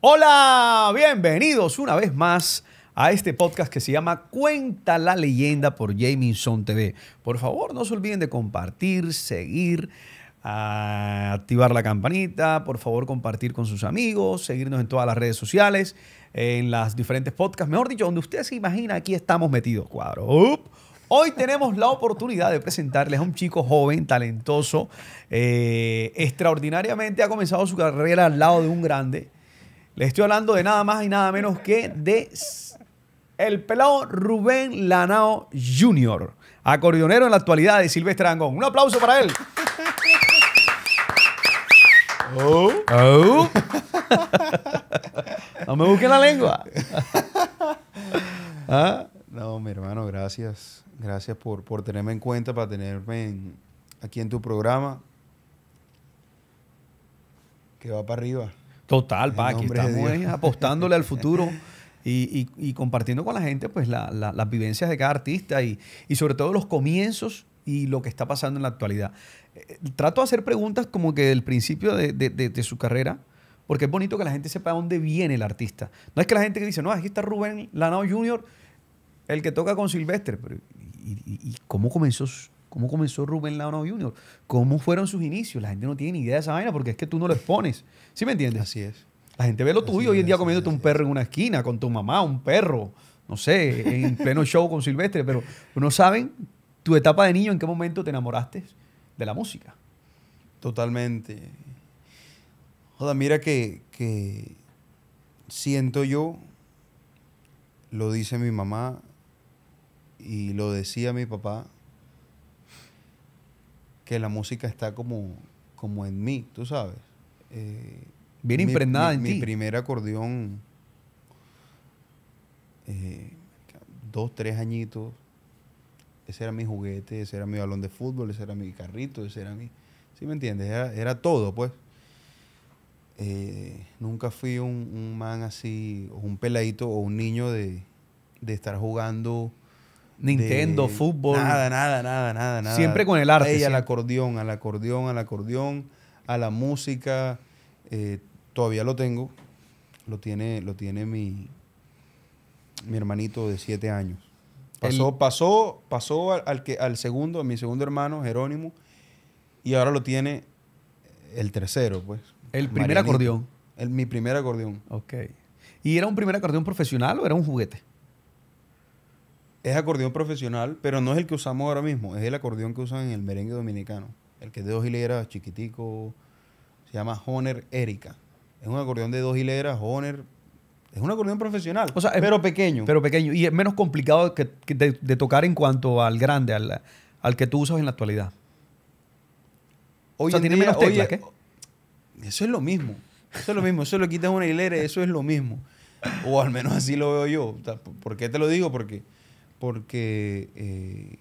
Hola, bienvenidos una vez más a este podcast que se llama Cuenta la leyenda por Jamison TV. Por favor, no se olviden de compartir, seguir, ah, activar la campanita, por favor compartir con sus amigos, seguirnos en todas las redes sociales, en las diferentes podcasts, mejor dicho, donde usted se imagina, aquí estamos metidos, cuadro. Hoy tenemos la oportunidad de presentarles a un chico joven, talentoso, eh, extraordinariamente ha comenzado su carrera al lado de un grande le estoy hablando de nada más y nada menos que de el pelado Rubén Lanao Jr., acordeonero en la actualidad de Silvestre Angón. Un aplauso para él. Oh. Oh. no me busquen la lengua. ¿Ah? No, mi hermano, gracias. Gracias por, por tenerme en cuenta, para tenerme aquí en tu programa. Que va para arriba. Total, va estamos apostándole al futuro. Y, compartiendo con la gente pues las vivencias de cada artista y, sobre todo los comienzos y lo que está pasando en la actualidad. Eh, trato de hacer preguntas como que del principio de, su carrera, porque es bonito que la gente sepa dónde viene el artista. No es que la gente que dice, no, aquí está Rubén Lanao Jr., el que toca con Silvestre, ¿y, cómo comenzó ¿Cómo comenzó Rubén Lano Jr.? ¿Cómo fueron sus inicios? La gente no tiene ni idea de esa vaina porque es que tú no lo expones. ¿Sí me entiendes? Así es. La gente ve lo tuyo hoy en día comiéndote un perro en una esquina, con tu mamá, un perro, no sé, en pleno show con Silvestre, pero no saben tu etapa de niño, en qué momento te enamoraste de la música. Totalmente. Joder, mira que, que siento yo, lo dice mi mamá y lo decía mi papá, que la música está como, como en mí, tú sabes. Eh, Bien impregnada en mi ti. Mi primer acordeón, eh, dos, tres añitos, ese era mi juguete, ese era mi balón de fútbol, ese era mi carrito, ese era mi... ¿Sí me entiendes? Era, todo, pues. Eh, nunca fui un, un, man así, o un peladito, o un niño de, de estar jugando Nintendo, fútbol. Nada, nada, nada, nada, nada. Siempre con el arte. Y al acordeón, al acordeón, al acordeón, a la música. Eh, todavía lo tengo. Lo tiene, lo tiene mi, mi hermanito de siete años. Pasó, pasó, pasó al, que, al segundo, a mi segundo hermano, Jerónimo, y ahora lo tiene el tercero, pues. El primer acordeón. mi primer acordeón. Ok. ¿Y era un primer acordeón profesional o era un juguete? Es acordeón profesional, pero no es el que usamos ahora mismo, es el acordeón que usan en el merengue dominicano. El que es de dos hileras, chiquitico, se llama Honer Erika. Es un acordeón de dos hileras, Honer. Es un acordeón profesional, pero pequeño. Pero pequeño. Y es menos complicado de, tocar en cuanto al grande, al, que tú usas en la actualidad. Hoy o sea, tiene menos Eso es lo mismo. Eso es lo mismo. Eso le quitas una hilera, eso es lo mismo. O al menos así lo veo yo. ¿Por qué te lo digo? Porque porque eh,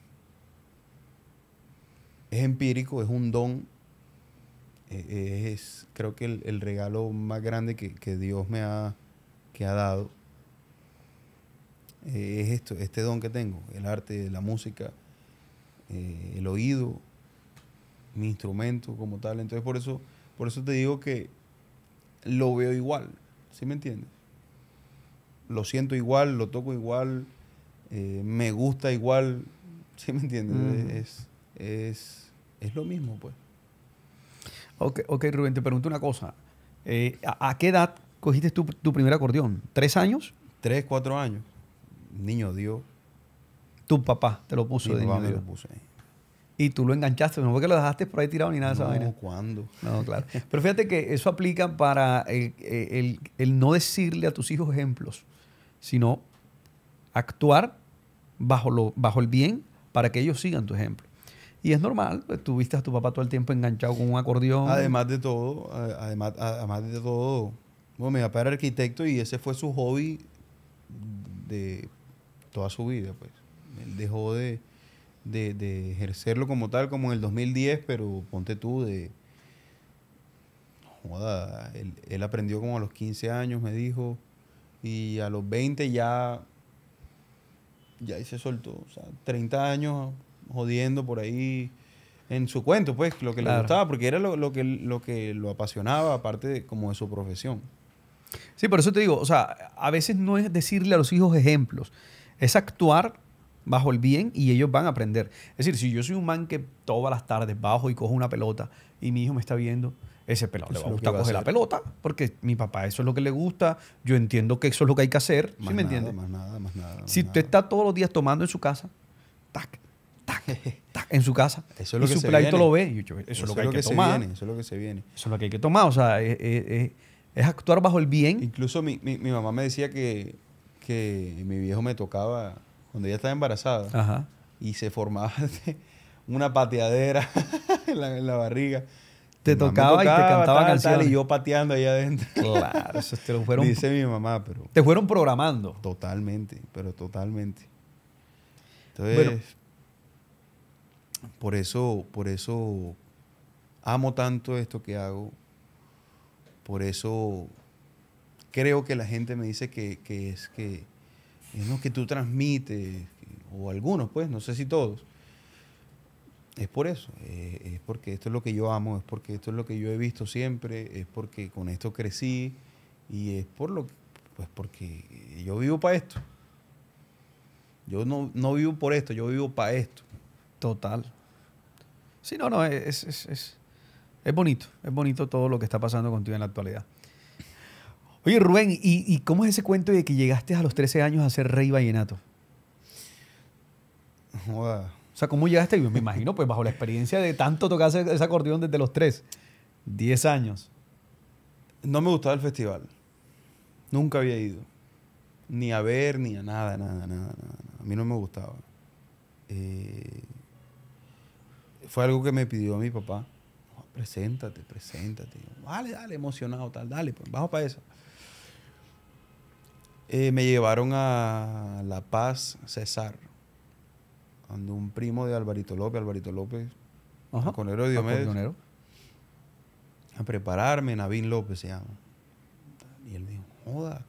es empírico, es un don, eh, eh, es creo que el, regalo más grande que, Dios me ha, que ha dado. es esto, este don que tengo, el arte, la música, el oído, mi instrumento como tal. Entonces por eso, por eso te digo que lo veo igual, ¿sí me entiendes? Lo siento igual, lo toco igual eh, me gusta igual, ¿sí me entiendes? Es, lo mismo, pues. Okay, ok, Rubén, te pregunto una cosa. Eh, ¿a, qué edad cogiste tu, tu, primer acordeón? ¿Tres años? Tres, cuatro años. Niño Dios. Tu papá te lo puso de niño Y tú lo enganchaste, no fue que lo dejaste por ahí tirado ni nada de esa vaina. ¿cuándo? No, claro. Pero fíjate que eso aplica para el, el no decirle a tus hijos ejemplos, sino actuar bajo, lo, bajo el bien para que ellos sigan tu ejemplo. Y es normal, pues, tuviste a tu papá todo el tiempo enganchado con un acordeón. Además de todo, además, además de todo, bueno, mi papá era arquitecto y ese fue su hobby de toda su vida, pues. Él dejó de, ejercerlo como tal, como en el 2010, pero ponte tú de... Joda, él aprendió como a los 15 años, me dijo, y a los 20 ya ya ahí se soltó. O sea, 30 años jodiendo por ahí en su cuento, pues, lo que le gustaba, porque era lo, que, lo que lo apasionaba, aparte de, como de su profesión. Sí, por eso te digo, o sea, a veces no es decirle a los hijos ejemplos, es actuar bajo el bien y ellos van a aprender. Es decir, si yo soy un man que todas las tardes bajo y cojo una pelota y mi hijo me está viendo ese pelado le va a gustar coger la pelota, porque mi papá eso es lo que le gusta, yo entiendo que eso es lo que hay que hacer, ¿sí me Más nada, más nada. si usted está todos los días tomando en su casa, tac, tac, tac, en su casa, eso es lo que su lo ve, eso, es lo que hay que, tomar. eso es lo que se viene. Eso es lo que hay que tomar, o sea, es, actuar bajo el bien. Incluso mi, mamá me decía que, que, mi viejo me tocaba cuando ella estaba embarazada y se formaba una pateadera en la barriga. Te tocaba, y te cantaba canciones. y yo pateando ahí adentro. Claro, eso te lo fueron. Dice mi mamá, pero. Te fueron programando. Totalmente, pero totalmente. Entonces. por eso, por eso amo tanto esto que hago. Por eso creo que la gente me dice que, que es que es lo que tú transmites, o algunos, pues, no sé si todos, es por eso, eh, es porque esto es lo que yo amo, es porque esto es lo que yo he visto siempre, es porque con esto crecí y es por lo pues porque yo vivo para esto. Yo no, vivo por esto, yo vivo para esto. Total. Sí, no, no, es, bonito, es bonito todo lo que está pasando contigo en la actualidad. Oye, Rubén, ¿y, ¿y cómo es ese cuento de que llegaste a los 13 años a ser rey vallenato? O sea, ¿cómo llegaste? Yo pues me imagino, pues bajo la experiencia de tanto tocar ese, acordeón desde los tres, Diez años. No me gustaba el festival. Nunca había ido. Ni a ver, ni a nada, nada, nada, nada. A mí no me gustaba. Eh, fue algo que me pidió mi papá. preséntate, preséntate. Dale, dale, emocionado, tal, dale, pues bajo para eso. Eh, me llevaron a La Paz, César ando un primo de Alvarito López, Alvarito López, Con conero de Diomedes. A prepararme, Navín López se llama. Y él me dijo, joda,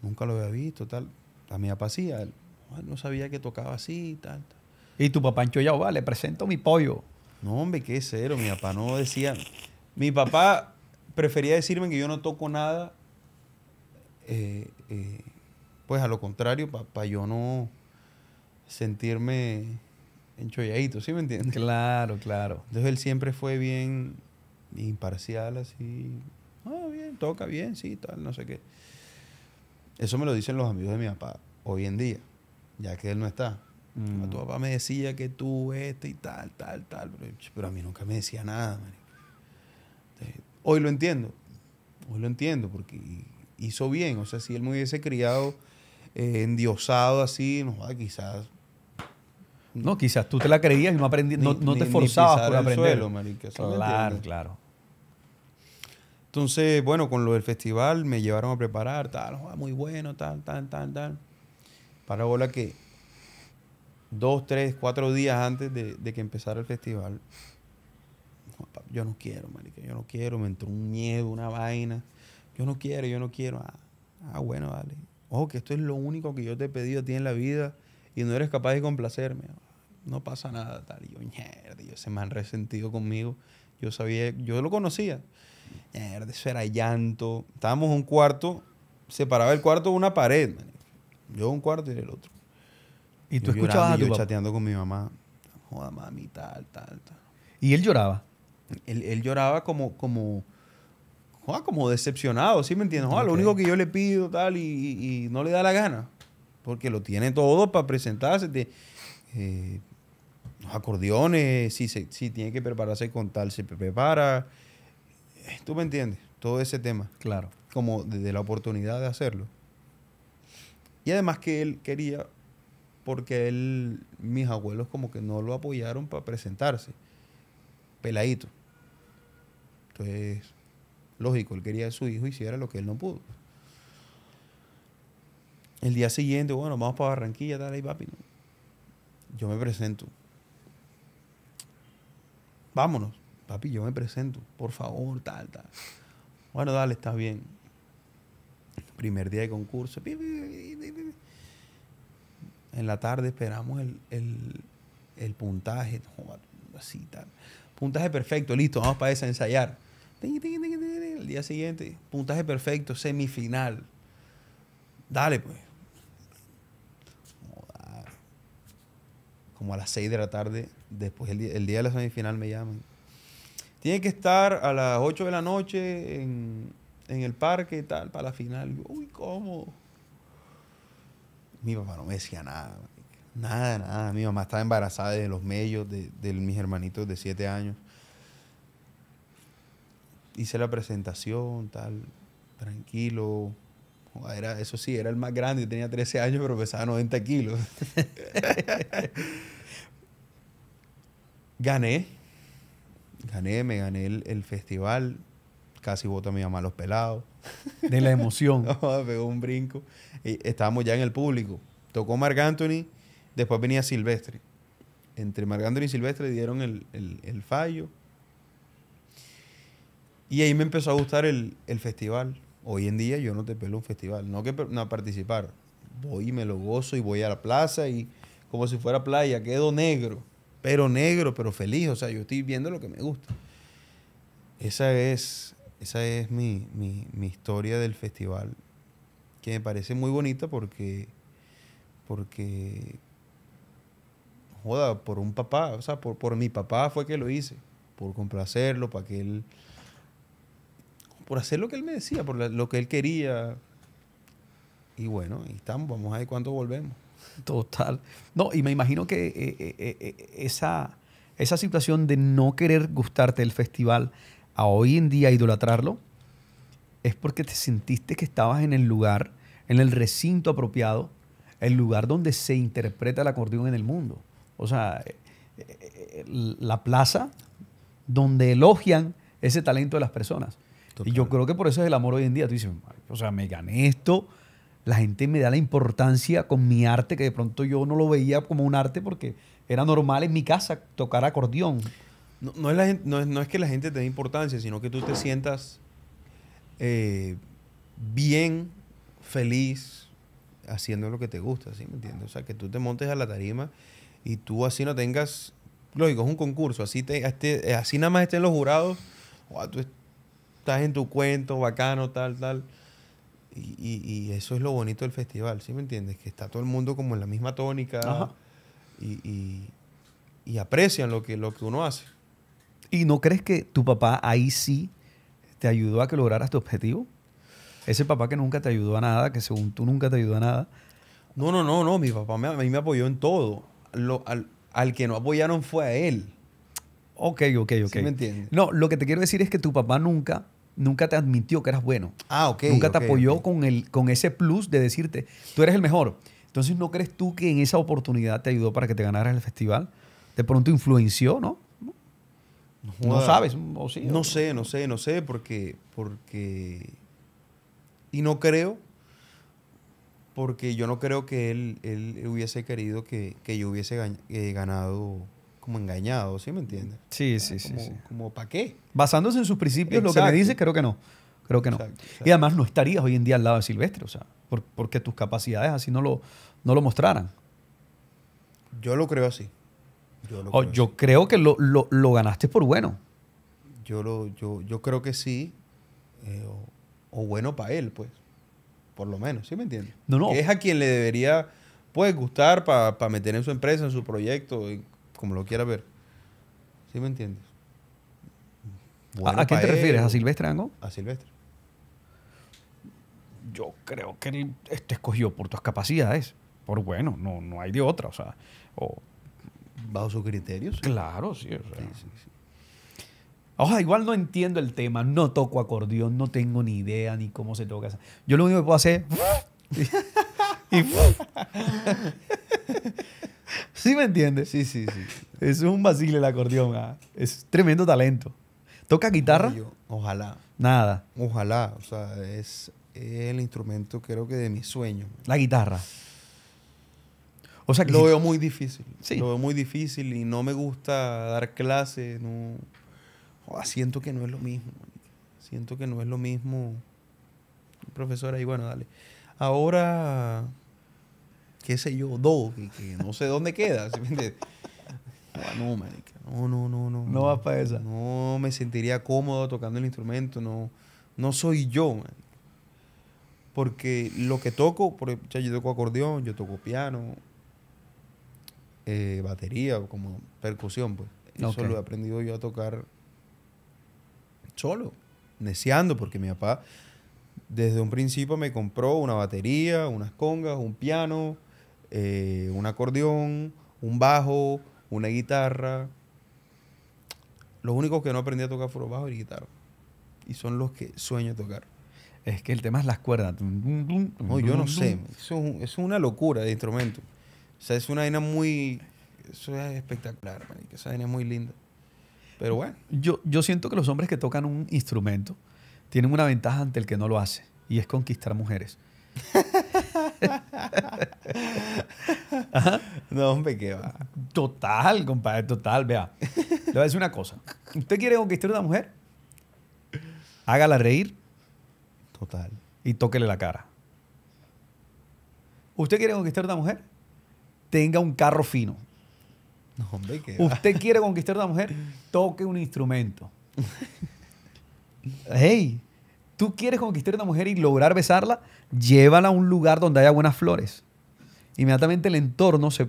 nunca lo había visto, tal. A mi papá sí, él, no sabía que tocaba así, y tal. Y tu papá en va, le presento mi pollo. No, hombre, qué cero, mi papá no decía. Mi papá prefería decirme que yo no toco nada, eh, eh, pues a lo contrario, papá, yo no sentirme encholladito, ¿sí me entiendes? Claro, claro. Entonces él siempre fue bien imparcial, así, ah, bien, toca bien, sí, tal, no sé qué. Eso me lo dicen los amigos de mi papá hoy en día, ya que él no está. Tu mm. papá me decía que tú este y tal, tal, tal, pero, a mí nunca me decía nada, hoy lo entiendo, hoy lo entiendo, porque hizo bien, o sea, si él me hubiese criado eh, endiosado así, no, quizás no, quizás tú te la creías y no, aprendí, no, te forzabas por aprenderlo claro, claro. Entonces, bueno, con lo del festival me llevaron a preparar, tal, ah, muy bueno, tal, tal, tal, tal. Para bola que dos, tres, cuatro días antes de, que empezara el festival, yo no quiero, marica, yo no quiero, me entró un miedo, una vaina. Yo no quiero, yo no quiero. Ah, ah bueno, dale. Ojo, que esto es lo único que yo te he pedido a ti en la vida y no eres capaz de complacerme no pasa nada, tal. Y yo, mierda, yo, me han resentido conmigo. Yo sabía, yo lo conocía. Mierda, eso era llanto. Estábamos en un cuarto, separaba el cuarto de una pared, Yo un cuarto y el otro. ¿Y tú escuchabas Yo chateando con mi mamá. Joda, mami, tal, tal, tal. ¿Y él lloraba? Él, lloraba como, como, como decepcionado, ¿sí me entiendes? Joda, Lo único que yo le pido, tal, y, no le da la gana porque lo tiene todo para presentarse. eh, los acordeones, si, tiene que prepararse con tal, se prepara. ¿Tú me entiendes? Todo ese tema. Claro. Como desde la oportunidad de hacerlo. Y además que él quería, porque él, mis abuelos como que no lo apoyaron para presentarse. Peladito. Entonces, lógico, él quería que su hijo hiciera lo que él no pudo. El día siguiente, bueno, vamos para Barranquilla, dale y papi. Yo me presento vámonos. Papi, yo me presento, por favor, tal, tal. Bueno, dale, está bien. Primer día de concurso. En la tarde esperamos el, puntaje. Así, tal. Puntaje perfecto, listo, vamos para esa, ensayar. El día siguiente, puntaje perfecto, semifinal. Dale, pues. Como a las seis de la tarde, después el día, de la semifinal me llaman. Tiene que estar a las 8 de la noche en, el parque y tal, para la final. uy, ¿cómo? Mi papá no me decía nada. Nada, nada. Mi mamá estaba embarazada de los medios, de, mis hermanitos de 7 años. Hice la presentación, tal, tranquilo. Era, eso sí, era el más grande, tenía 13 años, pero pesaba 90 kilos. Gané. Gané, me gané el, festival. Casi voto a mi mamá los pelados. De la emoción. pegó un brinco. estábamos ya en el público. Tocó Marc Anthony, después venía Silvestre. Entre Marc Anthony y Silvestre dieron el, fallo. Y ahí me empezó a gustar el, el, festival. Hoy en día yo no te pelo un festival, no que no, participar. Voy y me lo gozo y voy a la plaza y como si fuera playa, quedo negro pero negro, pero feliz. O sea, yo estoy viendo lo que me gusta. Esa es, esa es mi, mi, mi historia del festival, que me parece muy bonita porque, porque joda, por un papá, o sea, por, por mi papá fue que lo hice, por complacerlo, para que él, por hacer lo que él me decía, por lo que él quería. Y bueno, y estamos, vamos a ver cuándo volvemos. Total. No, y me imagino que eh, eh, eh, esa, situación de no querer gustarte el festival a hoy en día idolatrarlo es porque te sentiste que estabas en el lugar, en el recinto apropiado, el lugar donde se interpreta el acordeón en el mundo. O sea, la plaza donde elogian ese talento de las personas. Y yo creo que por eso es el amor hoy en día. Tú dices, o sea, me gané esto, la gente me da la importancia con mi arte, que de pronto yo no lo veía como un arte porque era normal en mi casa tocar acordeón. No, no, es, que la gente te dé importancia, sino que tú te sientas eh, bien, feliz, haciendo lo que te gusta, ¿sí me entiendes? O sea, que tú te montes a la tarima y tú así no tengas... Lógico, es un concurso, así, te, este, así nada más estén los jurados, o tú estás en tu cuento, bacano, tal, tal y, y, eso es lo bonito del festival, ¿sí me entiendes? Que está todo el mundo como en la misma tónica y, aprecian lo que, lo que uno hace. ¿Y no crees que tu papá ahí sí te ayudó a que lograras tu objetivo? Ese papá que nunca te ayudó a nada, que según tú nunca te ayudó a nada. No, no, no, no. Mi papá a mí me apoyó en todo. al, al, que no apoyaron fue a él. Ok, ok, ok. ¿Sí me entiendes? No, lo que te quiero decir es que tu papá nunca nunca te admitió que eras bueno. Ah, ok. Nunca te apoyó Con, el, con ese plus de decirte, tú eres el mejor. Entonces, ¿no crees tú que en esa oportunidad te ayudó para que te ganaras el festival? De pronto influenció, ¿no? No, sabes, No sé, no sé, no sé, porque, porque... Y no creo, porque yo no creo que él, él hubiese querido que, que yo hubiese eh, ganado como engañado, ¿sí me entiendes? Sí, sí, sí. Como, ¿para qué? Basándose en sus principios, lo que me dice, creo que no. Creo que no. Y además no estarías hoy en día al lado de Silvestre, o sea, porque tus capacidades así no lo, lo mostraran. Yo lo creo así. Yo, creo, que lo, ganaste por bueno. Yo, lo, yo, yo creo que sí, eh, o, bueno para él, pues, por lo menos, ¿sí me entiendes? No, no. es a quien le debería, pues, gustar para pa meter en su empresa, en su proyecto, en, como lo quiera ver. ¿Sí me entiendes? ¿A, qué te refieres? ¿A Silvestre Angón? A Silvestre. Yo creo que él este escogió por tus capacidades. Por bueno, no, no hay de otra. O sea, bajo sus criterios. Claro, sí, o sea. sí, sí, igual no entiendo el tema, no toco acordeón, no tengo ni idea ni cómo se toca. Yo lo único que puedo hacer y ¿Sí me entiendes? Sí, sí, sí. Es un basile el acordeón. Ah. Es tremendo talento. ¿Toca guitarra? ojalá, Nada. ojalá. O sea, es, el instrumento creo que de mi sueño. La guitarra. O sea Lo veo muy difícil. Sí. Lo veo muy difícil y no me gusta dar clases. No. siento que no es lo mismo. Siento que no es lo mismo. Profesora, y bueno, dale. Ahora qué sé yo, Dos, que, no sé dónde queda. No, no, no, no, no. vas para esa. No me sentiría cómodo tocando el instrumento, no, no soy yo, Porque lo que toco, por, yo toco acordeón, yo toco piano, batería, como percusión, pues. Eso lo he aprendido yo a tocar solo, neciando, porque mi papá desde un principio me compró una batería, unas congas, un piano, eh, un acordeón, un bajo, una guitarra. Los únicos que no aprendí a tocar fueron bajo y guitarra. Y son los que sueño tocar. Es que el tema es las cuerdas. No, yo no sé. es, una locura de instrumento. O sea, es una vaina muy... Eso es espectacular, man. Esa vaina es muy linda. Pero bueno. Yo, yo siento que los hombres que tocan un instrumento tienen una ventaja ante el que no lo hace. Y es conquistar mujeres. No, hombre, qué va. Total, compadre, total. Vea, le voy a decir una cosa. ¿Usted quiere conquistar a una mujer? Hágala reír. Total. Y tóquele la cara. ¿Usted quiere conquistar a una mujer? Tenga un carro fino. No, hombre, qué ¿Usted quiere conquistar a una mujer? Toque un instrumento. ¡Hey! tú quieres conquistar a una mujer y lograr besarla, llévala a un lugar donde haya buenas flores. Inmediatamente el entorno se,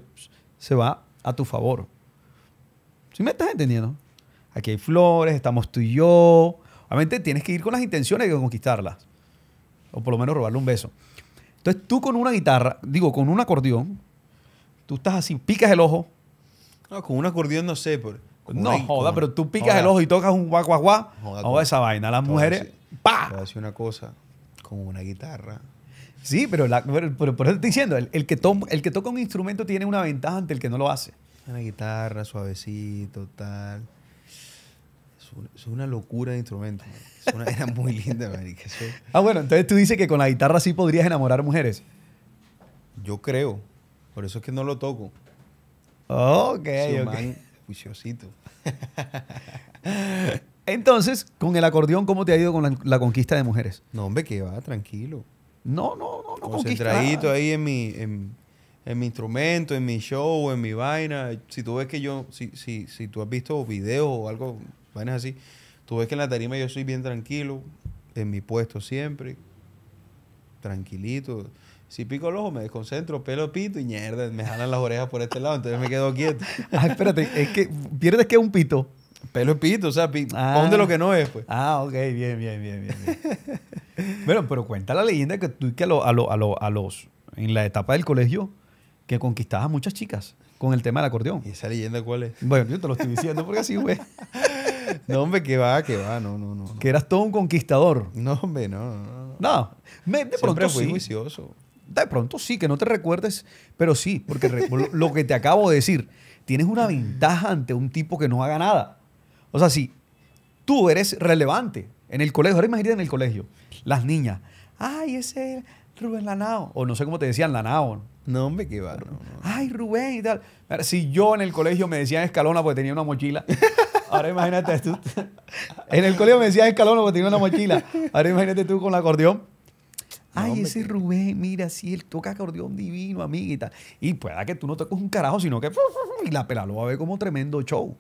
va a tu favor. ¿Sí me estás entendiendo? Aquí hay flores, estamos tú y yo. Obviamente tienes que ir con las intenciones de conquistarlas. O por lo menos robarle un beso. Entonces tú con una guitarra, digo, con un acordeón, tú estás así, picas el ojo. No, con un acordeón no sé, No, joda, pero tú picas el ojo y tocas un wa, Joda, esa vaina. Las mujeres... ¡Pa! Pero hace una cosa con una guitarra. Sí, pero, por eso te estoy diciendo, el, que el que toca un instrumento tiene una ventaja ante el que no lo hace. Una guitarra, suavecito, tal. Es una locura de instrumento. es Una, era muy linda, marica. Eso... Ah, bueno, entonces tú dices que con la guitarra sí podrías enamorar mujeres. Yo creo. Por eso es que no lo toco. Ok, Man juiciosito. Entonces, con el acordeón, ¿cómo te ha ido con la, conquista de mujeres? No, hombre, que va, tranquilo. No, no, no, no Concentradito ahí en mi, en, mi instrumento, en mi show, en mi vaina. Si tú ves que yo, si, si, si tú has visto videos o algo, vainas así, tú ves que en la tarima yo soy bien tranquilo, en mi puesto siempre, tranquilito. Si pico el ojo, me desconcentro, pelo pito y mierda, me jalan las orejas por este lado, entonces me quedo quieto. ah, espérate, es que pierdes que un pito. Pelo es pito, o sea, ah. ponte lo que no es, pues. Ah, ok, bien, bien, bien, bien. bueno, pero cuenta la leyenda que tú que a, los, a, los, a, los, en la etapa del colegio, que conquistabas a muchas chicas con el tema del acordeón. ¿Y esa leyenda cuál es? Bueno, yo te lo estoy diciendo porque así, güey. no, hombre, que va, que va, no, no, no. Que eras todo un conquistador. No, hombre, no, no. No, de Siempre pronto fui sí. juicioso. De pronto sí, que no te recuerdes, pero sí, porque lo que te acabo de decir, tienes una ventaja ante un tipo que no haga nada. O sea, si tú eres relevante en el colegio, ahora imagínate en el colegio, las niñas, ay, ese Rubén Lanao, o no sé cómo te decían Lanao. No, hombre, qué barro. Ay, Rubén y tal. Si yo en el colegio me decían escalona porque tenía una mochila. Ahora imagínate tú. En el colegio me decían escalona porque tenía una mochila. Ahora imagínate tú con el acordeón. Ay, ese Rubén, mira, sí, él toca acordeón divino, amiguita. Y pueda que tú no toques un carajo, sino que... Y la pela lo va a ver como tremendo show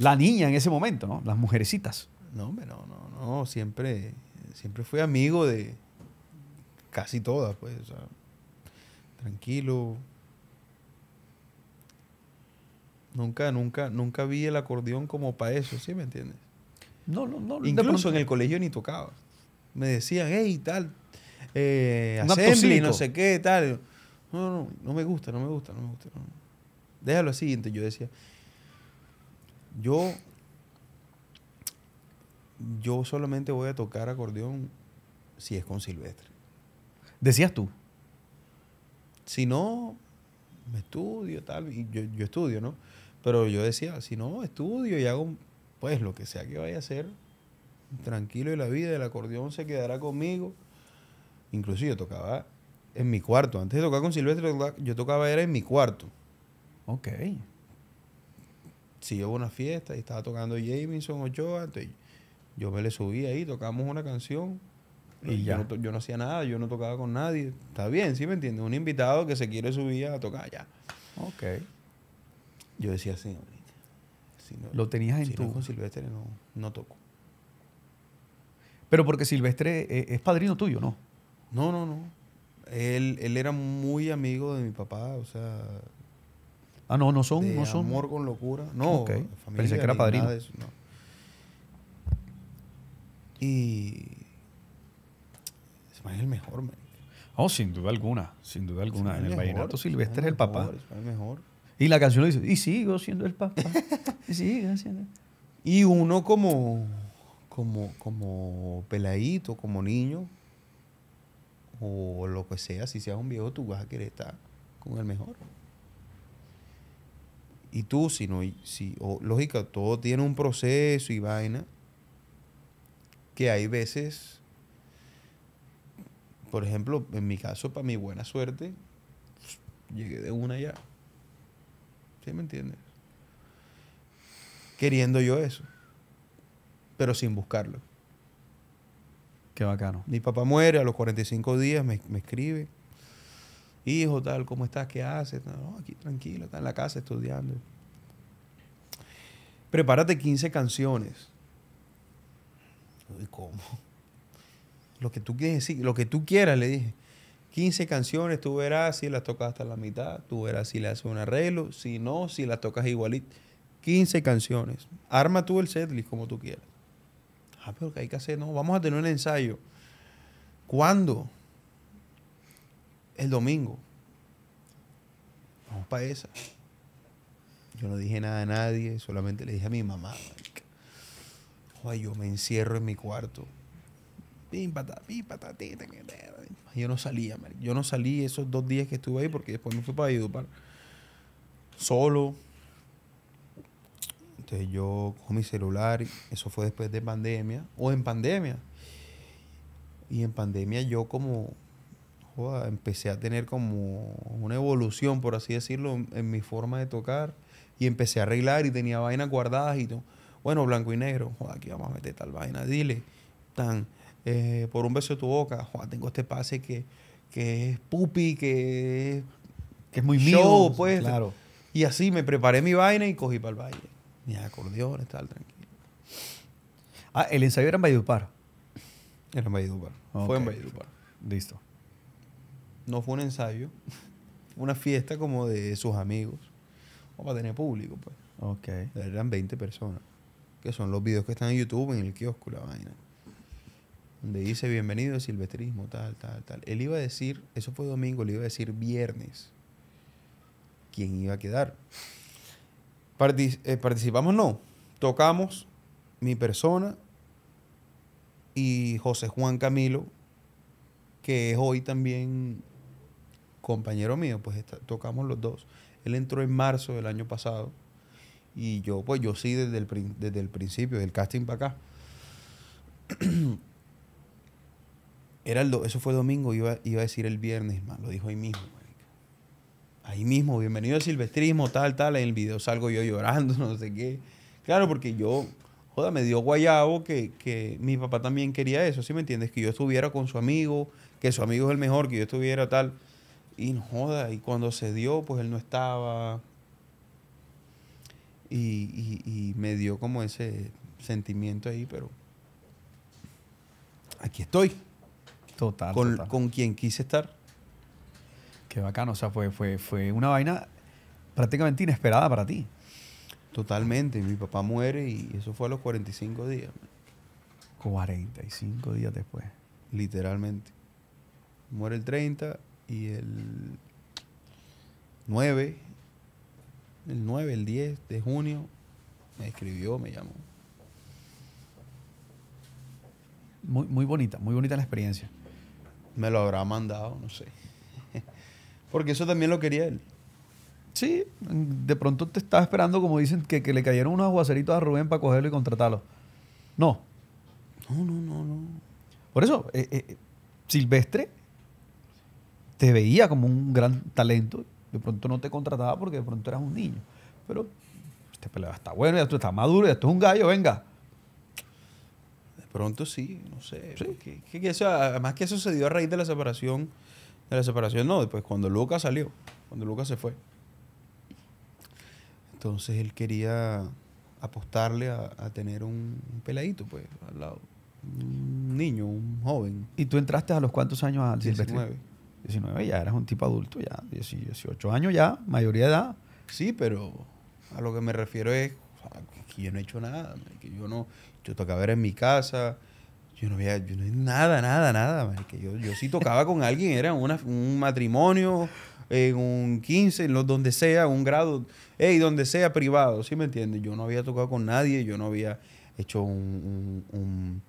la niña en ese momento, ¿no? Las mujerecitas. No, hombre, no, no, no. Siempre, siempre fui amigo de casi todas, pues. tranquilo. Nunca, nunca, nunca vi el acordeón como para eso, ¿sí me entiendes? No, no, no. Incluso en el colegio ni tocaba. Me decían, hey, tal, eh, assembly, no sé qué, tal. No, no, no, no me gusta, no me gusta, no me gusta. Déjalo así. Entonces yo decía, yo, yo solamente voy a tocar acordeón si es con Silvestre. ¿Decías tú? Si no, me estudio, tal. Y yo, yo estudio, ¿no? Pero yo decía, si no, estudio y hago, pues, lo que sea que vaya a hacer, tranquilo y la vida, del acordeón se quedará conmigo. Incluso yo tocaba en mi cuarto. Antes de tocar con Silvestre, yo tocaba era en mi cuarto. Ok si yo hubo una fiesta y estaba tocando Jamison Ochoa, entonces yo me le subí ahí, tocamos una canción y, Yo, no, hacía nada, yo no tocaba con nadie. Está bien, ¿sí me entiendes? Un invitado que se quiere subir a tocar ya. Ok. Yo decía así, si Lo tenías en tu... No con Silvestre no, no toco. Pero porque Silvestre eh, es padrino tuyo, ¿no? No, no, no. Él, él era muy amigo de mi papá, o sea, Ah, no, no son, no Amor con locura. No, pensé que era padrino. Y es el mejor, man. Oh, sin duda alguna, sin duda alguna. en el de silvestre es el, papá. Es el mejor. Y la canción dice, y sigo siendo el papá. y sigo siendo. Y uno como, como, como peladito, como niño, o lo que sea, si seas un viejo, tú vas a querer estar con el mejor. Y tú, si no, si, lógica, todo tiene un proceso y vaina, que hay veces, por ejemplo, en mi caso, para mi buena suerte, llegué de una ya. ¿Sí me entiendes? Queriendo yo eso, pero sin buscarlo. Qué bacano. Mi papá muere, a los 45 días me escribe hijo, tal, ¿cómo estás? ¿Qué haces? No, aquí tranquilo, está en la casa estudiando. Prepárate 15 canciones. ¿cómo? Lo que tú quieres decir, lo que tú quieras, le dije. 15 canciones, tú verás si las tocas hasta la mitad, tú verás si le haces un arreglo, si no, si las tocas igualito. 15 canciones. Arma tú el setlist como tú quieras. Ah, pero que hay que hacer, no, vamos a tener un ensayo. ¿Cuándo? el domingo. Vamos para esa. Yo no dije nada a nadie, solamente le dije a mi mamá. yo me encierro en mi cuarto. Yo no salía, yo no salí esos dos días que estuve ahí porque después me fui para Idupar. Solo. Entonces yo con mi celular, eso fue después de pandemia, o en pandemia. Y en pandemia yo como empecé a tener como una evolución, por así decirlo, en, mi forma de tocar. Y empecé a arreglar y tenía vainas guardadas y Bueno, blanco y negro, aquí vamos a meter tal vaina. Dile, tan, eh, por un beso de tu boca, tengo este pase que, es pupi, que es, muy mío. Pues. Y así me preparé mi vaina y cogí para el baile. Mis acordeones, tal, tranquilo. Ah, el ensayo era en Valledupar. Era en Valledupar. Fue en Valledupar. Listo no fue un ensayo, una fiesta como de sus amigos, o para tener público, pues. Ok. Eran 20 personas, que son los videos que están en YouTube, en el kiosco, la vaina. Donde dice bienvenido de silvestrismo, tal, tal, tal. Él iba a decir, eso fue domingo, le iba a decir viernes, quién iba a quedar. Eh, participamos, no. Tocamos mi persona y José Juan Camilo, que es hoy también compañero mío, pues tocamos los dos. Él entró en marzo del año pasado y yo, pues yo sí desde el, desde el principio, del casting para acá. eso fue domingo, iba, iba a decir el viernes, lo dijo ahí mismo. Ahí mismo, bienvenido al silvestrismo, tal, tal. En el video salgo yo llorando, no sé qué. Claro, porque yo, joda, me dio guayabo que, que mi papá también quería eso, ¿sí me entiendes? Que yo estuviera con su amigo, que su amigo es el mejor, que yo estuviera tal. Y no joda, y cuando se dio, pues él no estaba. Y, me dio como ese sentimiento ahí, pero aquí estoy. Total con, con quien quise estar. Qué bacano, o sea, fue, fue, fue una vaina prácticamente inesperada para ti. Totalmente, mi papá muere y eso fue a los 45 días. 45 días después. Literalmente. Muere el 30, y el 9, el 9, el 10 de junio, me escribió, me llamó. Muy, muy bonita, muy bonita la experiencia. Me lo habrá mandado, no sé. Porque eso también lo quería él. Sí, de pronto te estaba esperando, como dicen, que, le cayeron unos aguaceritos a Rubén para cogerlo y contratarlo. No. No, no, no, no. Por eso, eh, eh, Silvestre te veía como un gran talento. De pronto no te contrataba porque de pronto eras un niño. Pero este pelado está bueno, ya tú estás maduro, ya tú es un gallo, venga. De pronto sí, no sé. además que sucedió a raíz de la separación. De la separación no, después cuando Lucas salió, cuando Lucas se fue. Entonces él quería apostarle a, tener un, peladito, pues, al lado. Un niño, un joven. ¿Y tú entraste a los cuántos años al 19? 19 ya eras un tipo adulto, ya 18 años ya, mayoría de edad. Sí, pero a lo que me refiero es que yo no he hecho nada, que yo no, yo tocaba ver en mi casa, yo no había, yo no, nada, nada, nada, que yo, sí tocaba con alguien, era un matrimonio, en un 15, en los, donde sea, un grado, hey, donde sea privado, ¿sí me entiendes? Yo no había tocado con nadie, yo no había hecho un,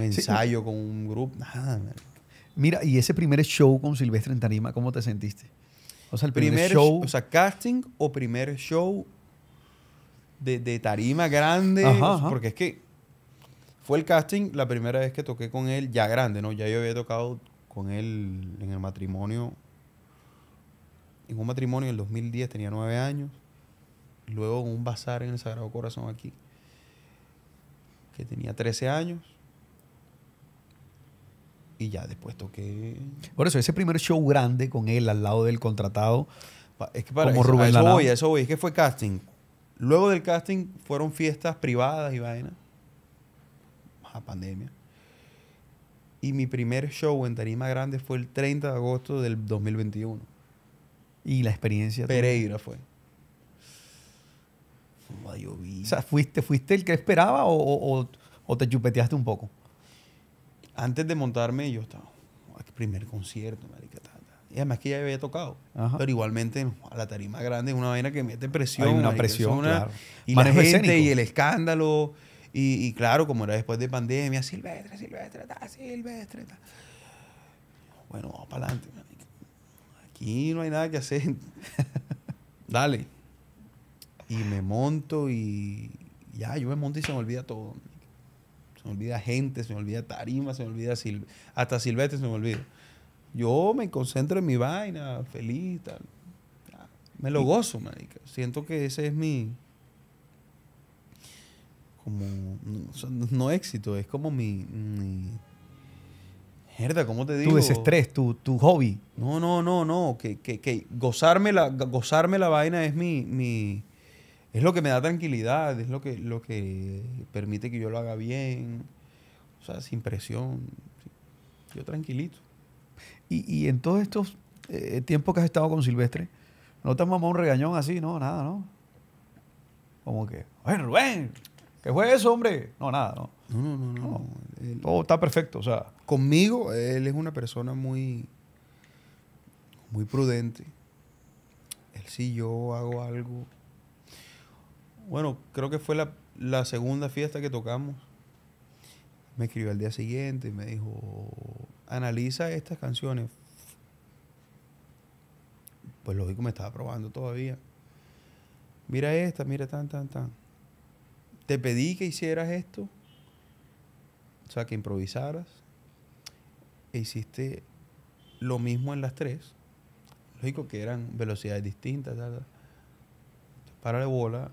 ensayo con un grupo, nada, Mira, y ese primer show con Silvestre en Tarima, ¿cómo te sentiste? O sea, el primer, show. O sea, casting o primer show de, de Tarima grande. Porque es que fue el casting la primera vez que toqué con él ya grande, ¿no? Ya yo había tocado con él en el matrimonio. En un matrimonio en el 2010, tenía nueve años. Luego en un bazar en el Sagrado Corazón aquí, que tenía 13 años y ya después toqué. Por eso, ese primer show grande con él al lado del contratado, es que para eso, voy, es que fue casting. Luego del casting fueron fiestas privadas y vainas. A pandemia. Y mi primer show en Tarima Grande fue el 30 de agosto del 2021. ¿Y la experiencia? Pereira fue. O sea, ¿fuiste, el que esperaba o te chupeteaste un poco? antes de montarme, yo estaba, primer concierto, marica, Y además que ya había tocado. Pero igualmente, a la tarima grande es una vaina que mete presión. una presión, Y la gente, y el escándalo. Y, claro, como era después de pandemia, Silvestre, Silvestre, Silvestre, Bueno, vamos para adelante, Aquí no hay nada que hacer. Dale. Y me monto y ya, yo me monto y se me olvida todo me olvida gente, se me olvida tarima, se me olvida sil hasta silvestre, se me olvida. Yo me concentro en mi vaina, feliz, tal. Me lo gozo, marica. Siento que ese es mi... Como... No, éxito, es como mi... mi ¿cómo te digo? Tu desestrés, tu, hobby. No, no, no, no. Que, que gozarme, la, gozarme la vaina es mi, mi es lo que me da tranquilidad, es lo que, lo que permite que yo lo haga bien, o sea, sin presión, yo tranquilito. Y, en todos estos eh, tiempos que has estado con Silvestre, ¿no te ha mamado un regañón así? No, nada, ¿no? Como que, ¡Ay, Rubén, ¿qué fue eso, hombre? No, nada, ¿no? No, no, no, no. todo está perfecto, o sea. Conmigo, él es una persona muy, muy prudente. Él si yo hago algo bueno, creo que fue la, segunda fiesta que tocamos. Me escribió al día siguiente y me dijo, analiza estas canciones. Pues lógico, me estaba probando todavía. Mira esta, mira tan, tan, tan. Te pedí que hicieras esto. O sea, que improvisaras. E hiciste lo mismo en las tres. Lógico que eran velocidades distintas. Para la bola,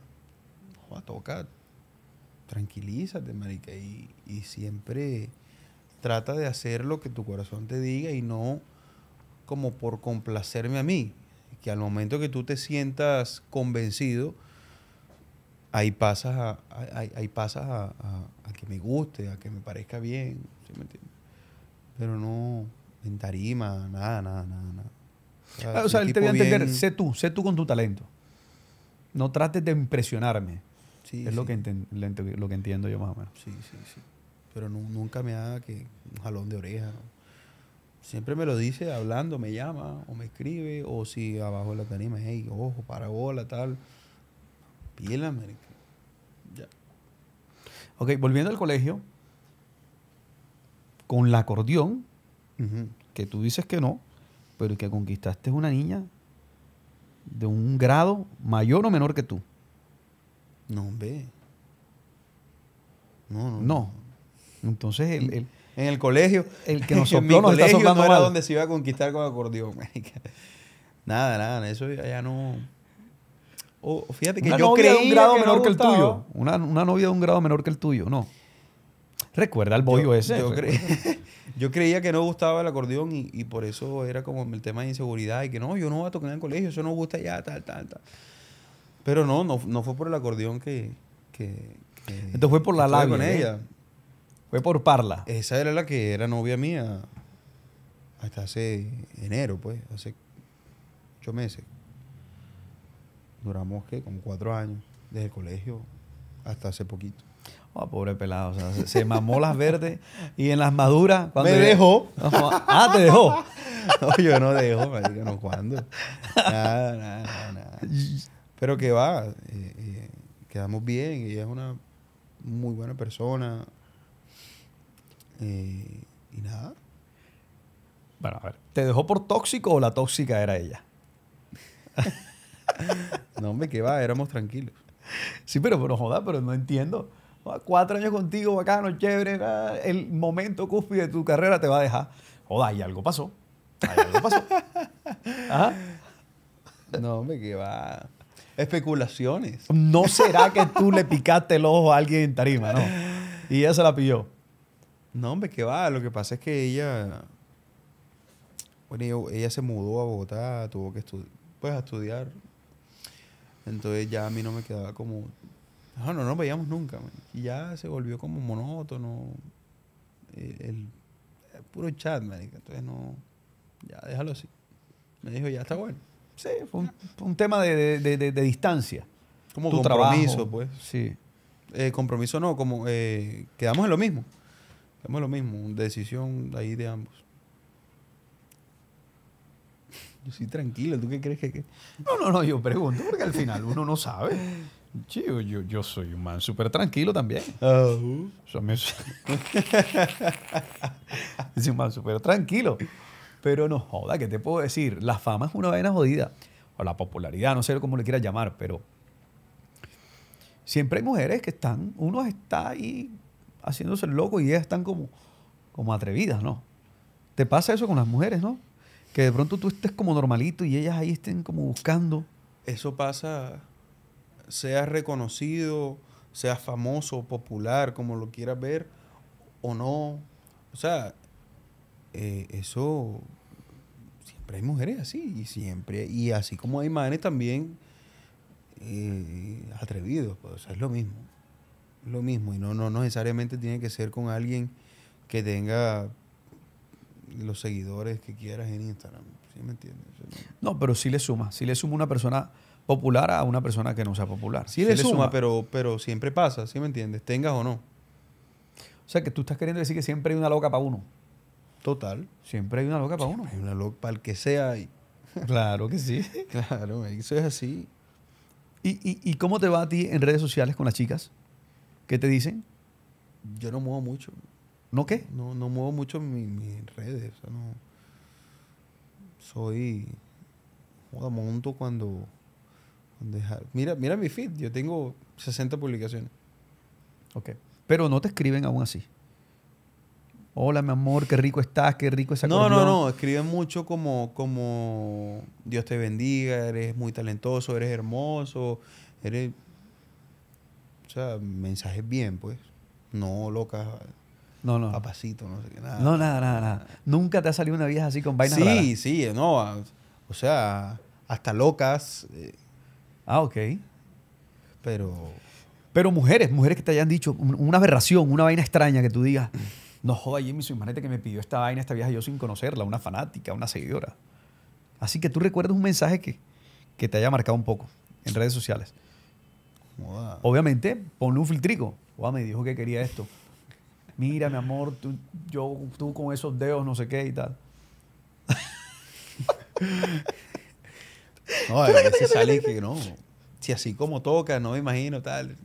toca, tranquilízate, marica, y, siempre trata de hacer lo que tu corazón te diga y no como por complacerme a mí, que al momento que tú te sientas convencido, ahí pasas a, ahí, pasas a, que me guste, a que me parezca bien, ¿sí me entiendes? Pero no en tarima, nada, nada, nada, nada. O sea, ah, él te voy a entender, sé tú, sé tú con tu talento. No trates de impresionarme es Lo, que lo que entiendo yo más o menos. Sí, sí, sí. Pero nunca me haga que un jalón de oreja. Siempre me lo dice hablando, me llama o me escribe, o si abajo de la tarima, hey, ojo, parabola, tal. Pila, Ya. Ok, volviendo al colegio, con la acordeón, que tú dices que no, pero que conquistaste una niña de un grado mayor o menor que tú. No, hombre. No, no. No. Entonces, el, en el colegio. El que nos no era donde se iba a conquistar con acordeón, Nada, nada, eso ya no. fíjate que yo creía un grado menor que el tuyo. Una, novia de un grado menor que el tuyo, no. Recuerda el bollo ese. Yo, creía que no gustaba el acordeón y, por eso era como el tema de inseguridad y que no, yo no voy a tocar en el colegio, eso no gusta ya, tal, tal, tal. Pero no, no, fue por el acordeón que... que, Entonces fue por la labia. con ¿eh? ella. Fue por Parla. Esa era la que era novia mía hasta hace enero, pues, hace ocho meses. Duramos, ¿qué? Como cuatro años, desde el colegio hasta hace poquito. Oh, pobre pelado, o sea, se, mamó las verdes y en las maduras. Me dejó. ah, te dejó. no, yo no dejo, me no, ¿cuándo? Nada, nada, nada. Pero que va, eh, eh, quedamos bien, ella es una muy buena persona. Eh, y nada. Bueno, a ver, ¿te dejó por tóxico o la tóxica era ella? no, hombre, que va, éramos tranquilos. Sí, pero, pero joda, pero no entiendo. Ah, cuatro años contigo, bacano, chévere, ah, el momento cúspide de tu carrera te va a dejar. Joda, y algo pasó. algo pasó. No, hombre, que va. Especulaciones. No será que tú le picaste el ojo a alguien en tarima, ¿no? Y ella se la pilló. No, hombre, que va. Lo que pasa es que ella. Bueno, ella, se mudó a Bogotá, tuvo que estudiar, pues, a estudiar. Entonces ya a mí no me quedaba como. No, no nos veíamos nunca. Y ya se volvió como monótono. Eh, el, eh, puro chat, man. Entonces no. Ya déjalo así. Me dijo, ya está bueno. Sí, fue un, tema de, distancia. Como tu compromiso, trabajo. pues. Sí. Eh, compromiso no, como eh, quedamos en lo mismo. Quedamos en lo mismo, decisión ahí de ambos. Yo soy tranquilo, ¿tú qué crees que, No, no, no, yo pregunto porque al final uno no sabe. Chío, yo, soy un man súper tranquilo también. Ah, uh. soy un man súper tranquilo. Pero no joda, ¿qué te puedo decir? La fama es una vaina jodida. O la popularidad, no sé cómo le quieras llamar, pero siempre hay mujeres que están, uno está ahí haciéndose el loco y ellas están como, como atrevidas, ¿no? Te pasa eso con las mujeres, ¿no? Que de pronto tú estés como normalito y ellas ahí estén como buscando. Eso pasa, seas reconocido, seas famoso, popular, como lo quieras ver, o no. O sea, eh, eso siempre hay mujeres así y siempre, y así como hay manes también eh, atrevidos, pues, es lo mismo, lo mismo, y no, no, necesariamente tiene que ser con alguien que tenga los seguidores que quieras en Instagram, ¿sí me entiendes? no. pero sí le suma, sí le suma una persona popular a una persona que no sea popular. Sí, le, suma, Pero, pero siempre pasa, ¿sí me entiendes? Tengas o no. O sea, que tú estás queriendo decir que siempre hay una loca para uno. Total. Siempre hay una loca para uno. Hay una loca para el que sea. Claro que sí. claro, eso es así. ¿Y, ¿Y, y, cómo te va a ti en redes sociales con las chicas? ¿Qué te dicen? Yo no muevo mucho. ¿No qué? No, no muevo mucho mis mi redes. no. Soy. monto cuando. Mira, mira mi feed. Yo tengo 60 publicaciones. Ok. Pero no te escriben aún así hola mi amor, qué rico estás, qué rico esa No, no, no, escriben mucho como, como Dios te bendiga, eres muy talentoso, eres hermoso, eres... O sea, mensajes bien, pues. No locas. No, no. Papacito, no sé qué, nada. No, nada, nada, nada. Nunca te ha salido una vieja así con vainas Sí, sí, no. O sea, hasta locas. Eh. Ah, ok. Pero... Pero mujeres, mujeres que te hayan dicho una aberración, una vaina extraña que tú digas. No joda, Jimmy, hermanita que me pidió esta vaina, esta vieja, yo sin conocerla, una fanática, una seguidora. Así que tú recuerdas un mensaje que, te haya marcado un poco en redes sociales. Obviamente, ponle un filtrico. Wow, me dijo que quería esto. Mira, mi amor, tú, yo, tú con esos dedos, no sé qué y tal. no, a veces sale que no. Si así como toca, no me imagino tal.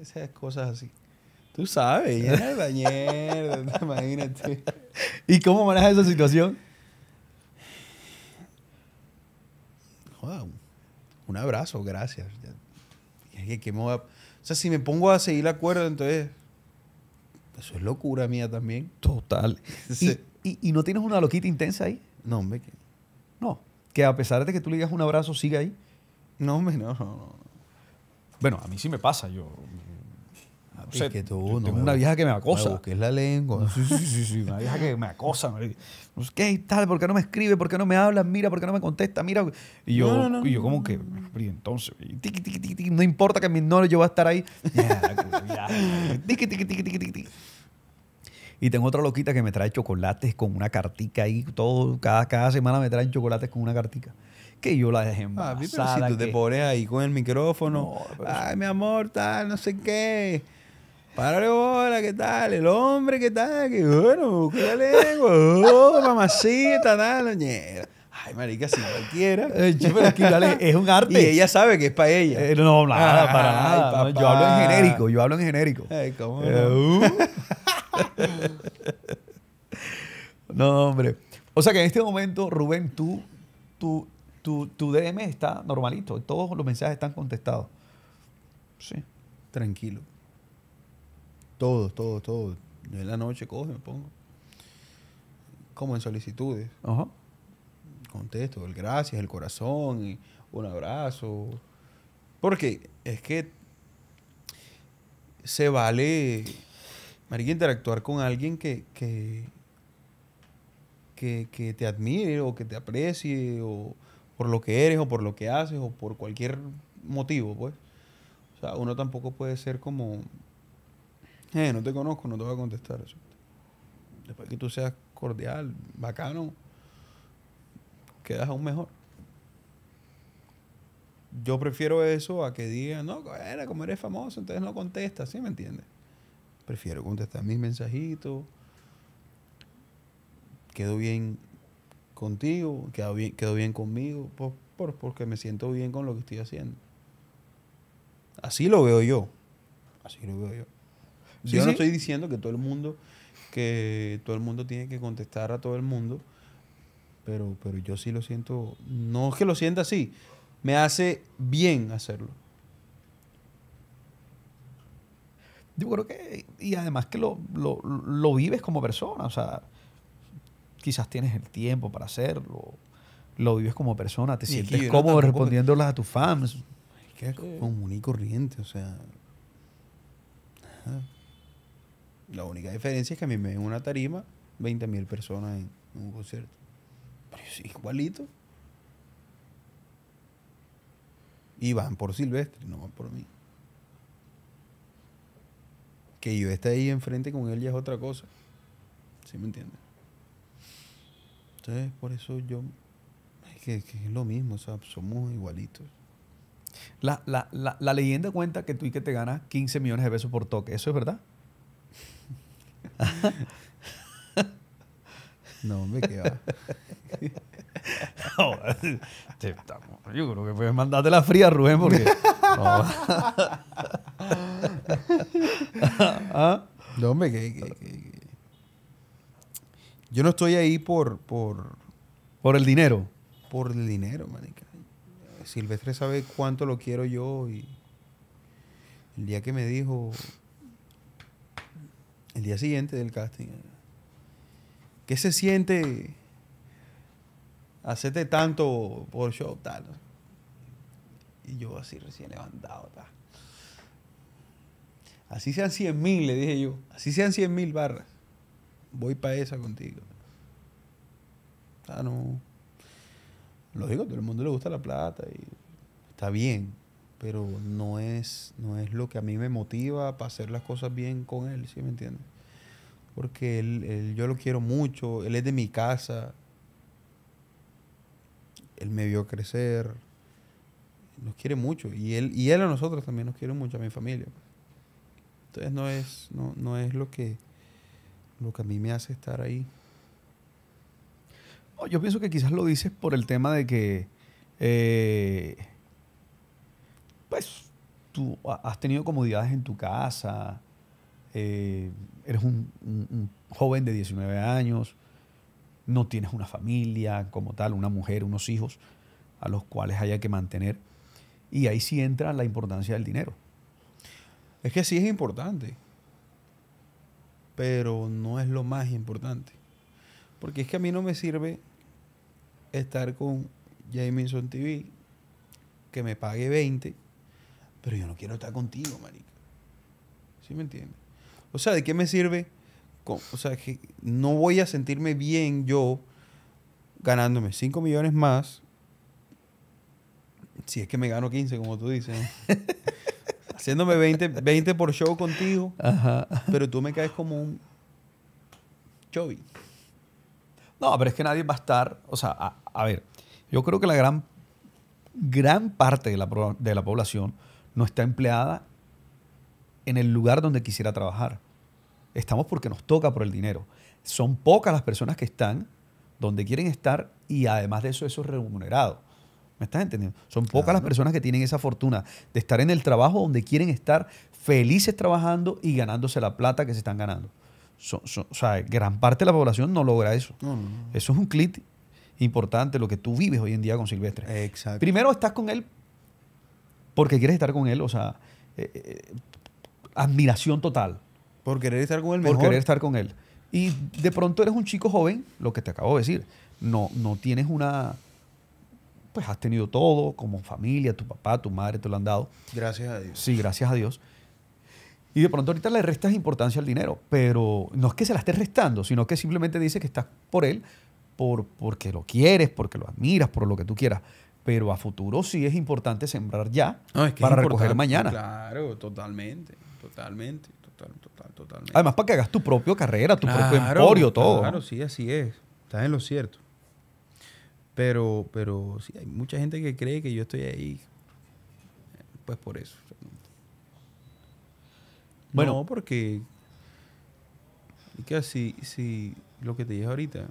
Esas cosas así. Tú sabes, llena el imagínate. ¿Y cómo manejas esa situación? Joder, un abrazo, gracias. Que me O sea, si me pongo a seguir la cuerda, entonces. Eso es locura mía también. Total. y, no tienes una loquita intensa ahí? No, hombre. No. Que a pesar de que tú le digas un abrazo, siga ahí. No, hombre, no. Bueno, a mí sí me pasa. Yo que una vieja que me acosa. Que es la lengua. Sí, sí, sí, una vieja que me acosa. ¿Qué tal? ¿Por qué no me escribe? ¿Por qué no me habla? Mira, ¿por qué no me contesta? Mira. Y yo, como que, entonces, no importa que mi no, yo voy a estar ahí. Y tengo otra loquita que me trae chocolates con una cartica ahí. Todo, cada, cada semana me traen chocolates con una cartica que yo la dejé embarazada. Ah, tú te pones ahí con el micrófono, ay, mi amor, tal, no sé qué. Párale bola, ¿qué tal? El hombre, ¿qué tal? qué bueno, qué la lengua. Oh, mamacita, dale, ñera. Ay, marica, si cualquiera. Yo, pero es, un arte. Y ella sabe que es para ella. Eh, no, nada, para nada. yo hablo en genérico, yo hablo en genérico. Ay, ¿cómo no? Eh, uh. no, hombre. O sea que en este momento, Rubén, tú, tú, tu DM está normalito. Todos los mensajes están contestados. Sí. Tranquilo. Todos, todos, todos. en la noche coge, me pongo. Como en solicitudes. Ajá. Contesto, el gracias, el corazón, un abrazo. Porque es que se vale, María interactuar con alguien que, que, que, que, te admire o que te aprecie o por lo que eres o por lo que haces o por cualquier motivo, pues. O sea, uno tampoco puede ser como eh, no te conozco, no te voy a contestar eso. Después que tú seas cordial, bacano, quedas aún mejor. Yo prefiero eso a que digan, no, era como eres famoso, entonces no contestas, ¿sí me entiendes? Prefiero contestar mis mensajitos, quedo bien contigo, quedo bien, conmigo, porque me siento bien con lo que estoy haciendo. Así lo veo yo. Así lo veo yo yo no estoy diciendo que todo el mundo, que todo el mundo tiene que contestar a todo el mundo, pero, pero yo sí lo siento, no es que lo sienta así, me hace bien hacerlo. Yo creo que, y además que lo, lo, vives como persona, o sea, quizás tienes el tiempo para hacerlo, lo vives como persona, te sientes cómodo respondiéndolas a tus fans. Es que es común y corriente, o sea. La única diferencia es que a mí me ven una tarima mil personas en, un concierto. Pero es igualito. Y van por Silvestre, no van por mí. Que yo esté ahí enfrente con él ya es otra cosa. ¿Sí me entiendes? Entonces, por eso yo... Es que, es lo mismo, o somos igualitos. La, la, la, la leyenda cuenta que tú y que te ganas 15 millones de pesos por toque. ¿Eso es verdad? No, hombre, qué va. yo creo que puedes mandarte la fría, Rubén, porque. ¿Ah? No, hombre, qué? Yo no estoy ahí por. Por, por el dinero. Por el dinero, manica. Silvestre sabe cuánto lo quiero yo y. El día que me dijo, el día siguiente del casting. ¿Qué se siente hacerte tanto por show tal? Y yo así recién levantado. Así sean 100 mil, le dije yo. Así sean 100 mil barras. Voy para esa contigo. Lógico, Lo digo, todo el mundo le gusta la plata y está bien, pero no es, no es lo que a mí me motiva para hacer las cosas bien con él, ¿sí me entiendes? porque él, yo lo quiero mucho, él es de mi casa, él me vio crecer, nos quiere mucho y él, y él a nosotros también nos quiere mucho, a mi familia. Entonces no es, no, es lo, que, lo que a mí me hace estar ahí. Oh, yo pienso que quizás lo dices por el tema de que, eh, pues, tú has tenido comodidades en tu casa, eh, eres un, joven de 19 años, no tienes una familia como tal, una mujer, unos hijos a los cuales haya que mantener. Y ahí sí entra la importancia del dinero. Es que sí es importante, pero no es lo más importante. Porque es que a mí no me sirve estar con Jameson TV, que me pague 20, pero yo no quiero estar contigo, marica. ¿Sí me entiendes? O sea, ¿de qué me sirve? O sea, que no voy a sentirme bien yo ganándome 5 millones más. Si es que me gano 15, como tú dices. Haciéndome 20, 20 por show contigo. Pero tú me caes como un chovy. No, pero es que nadie va a estar. O sea, a, ver, yo creo que la gran, gran parte de la, de la población no está empleada en el lugar donde quisiera trabajar. Estamos porque nos toca por el dinero. Son pocas las personas que están donde quieren estar y además de eso, eso es remunerado. ¿Me estás entendiendo? Son pocas las personas que tienen esa fortuna de estar en el trabajo donde quieren estar felices trabajando y ganándose la plata que se están ganando. Son, o sea, gran parte de la población no logra eso. Eso es un clic importante, lo que tú vives hoy en día con Silvestre. Exacto. Primero estás con él porque quieres estar con él, o sea, eh, eh, admiración total. Por querer estar con él mejor. Por querer estar con él. Y de pronto eres un chico joven, lo que te acabo de decir. No, no tienes una. Pues has tenido todo, como familia, tu papá, tu madre te lo han dado. Gracias a Dios. Sí, gracias a Dios. Y de pronto ahorita le restas importancia al dinero, pero no es que se la estés restando, sino que simplemente dice que estás por él por, porque lo quieres, porque lo admiras, por lo que tú quieras. Pero a futuro sí es importante sembrar ya para recoger mañana. Claro, totalmente. Totalmente, total, total, totalmente. Además, para que hagas tu propia carrera, tu propio emporio, todo. Claro, sí, así es. Estás en lo cierto. Pero, pero sí, hay mucha gente que cree que yo estoy ahí, pues por eso. Bueno, porque es que si, lo que te dije ahorita,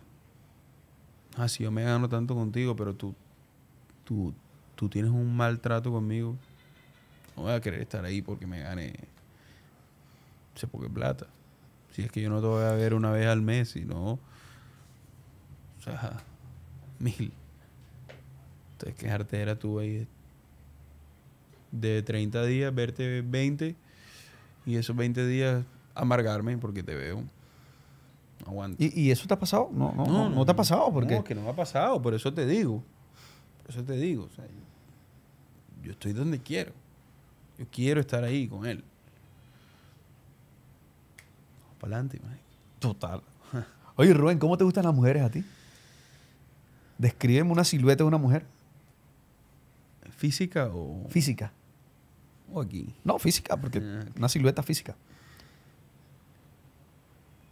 ah, si yo me gano tanto contigo, pero tú, tú, tú tienes un maltrato conmigo, no voy a querer estar ahí porque me gane sé por qué plata. Si es que yo no te voy a ver una vez al mes, sino. O sea, mil. Entonces, qué era tú ahí de, 30 días, verte 20 y esos 20 días amargarme porque te veo. aguanta ¿Y, eso te ha pasado? No, no, no, no, te ha pasado. porque No, que no me ha pasado, por eso te digo. Por eso te digo. yo estoy donde quiero. Yo quiero estar ahí con él para adelante. Total. Oye, Rubén, ¿cómo te gustan las mujeres a ti? Descríbeme una silueta de una mujer. ¿Física o...? Física. ¿O aquí? No, física, porque ah, una silueta física.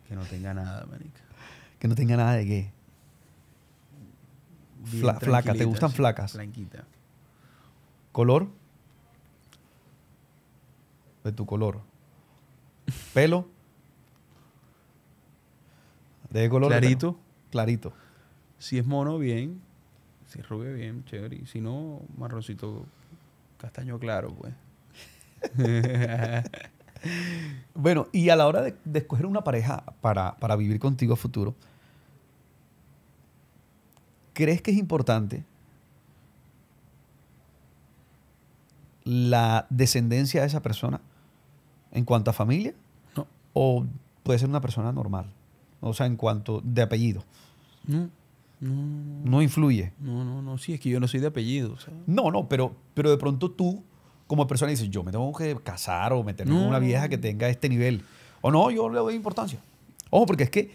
Que no tenga nada, marica. Que no tenga nada de qué. flaca, ¿te gustan flacas? Blanquita. ¿Color? De tu color. ¿Pelo? ¿De color? Clarito. Clarito. Si es mono, bien. Si es rubio, bien, chévere. Y si no, marroncito castaño claro, pues. bueno, y a la hora de, escoger una pareja para, para, vivir contigo a futuro, ¿crees que es importante la descendencia de esa persona en cuanto a familia? ¿O puede ser una persona normal? O sea, en cuanto de apellido. No. No, influye. No, no, no. Sí, es que yo no soy de apellido. No, no, pero, pero de pronto tú, como persona, dices, yo me tengo que casar o meterme con una vieja que tenga este nivel. O no, yo le doy importancia. Ojo, porque es que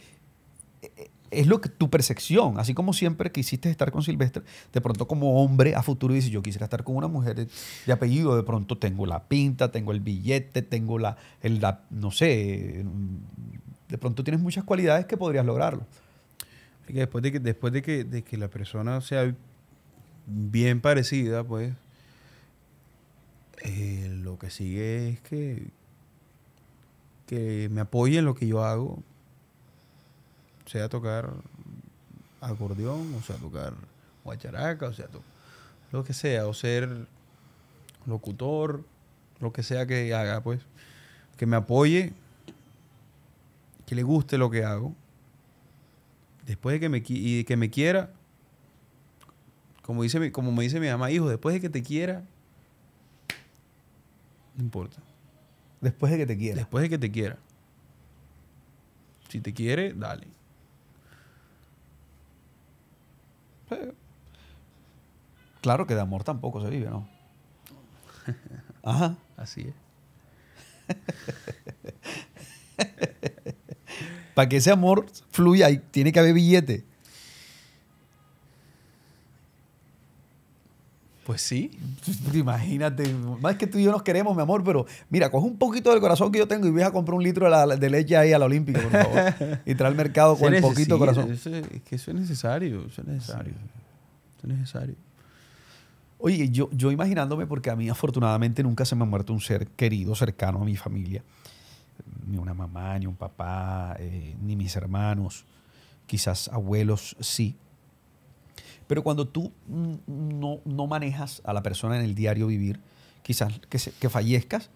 eh, es lo que tu percepción, así como siempre quisiste estar con Silvestre, de pronto como hombre a futuro dices, yo quisiera estar con una mujer de apellido, de pronto tengo la pinta, tengo el billete, tengo la, el, la no sé, de pronto tienes muchas cualidades que podrías lograrlo. Después de que, después de que, que la persona sea bien parecida, pues eh, lo que sigue es que, que me apoye en lo que yo hago, sea tocar acordeón, o sea tocar guacharaca, o sea lo que sea, o ser locutor, lo que sea que haga, pues que me apoye que le guste lo que hago, después de que me, y que me quiera, como, dice como me dice mi mamá, hijo, después de que te quiera, no importa. Después de que te quiera. Después de que te quiera. Si te quiere, dale. Pues, claro que de amor tampoco se vive, ¿no? Ajá. Así es. para que ese amor fluya, tiene que haber billete. Pues sí. Imagínate, más que tú y yo nos queremos, mi amor, pero mira, coge un poquito del corazón que yo tengo y ve a comprar un litro de, leche ahí a la Olímpica, por favor. y trae al mercado con el poquito corazón. es, que eso es necesario, eso es necesario. Eso es necesario. Oye, yo, yo imaginándome, porque a mí afortunadamente nunca se me ha muerto un ser querido, cercano a mi familia ni una mamá, ni un papá, eh, ni mis hermanos, quizás abuelos sí. Pero cuando tú no, manejas a la persona en el diario vivir, quizás que, fallezcas,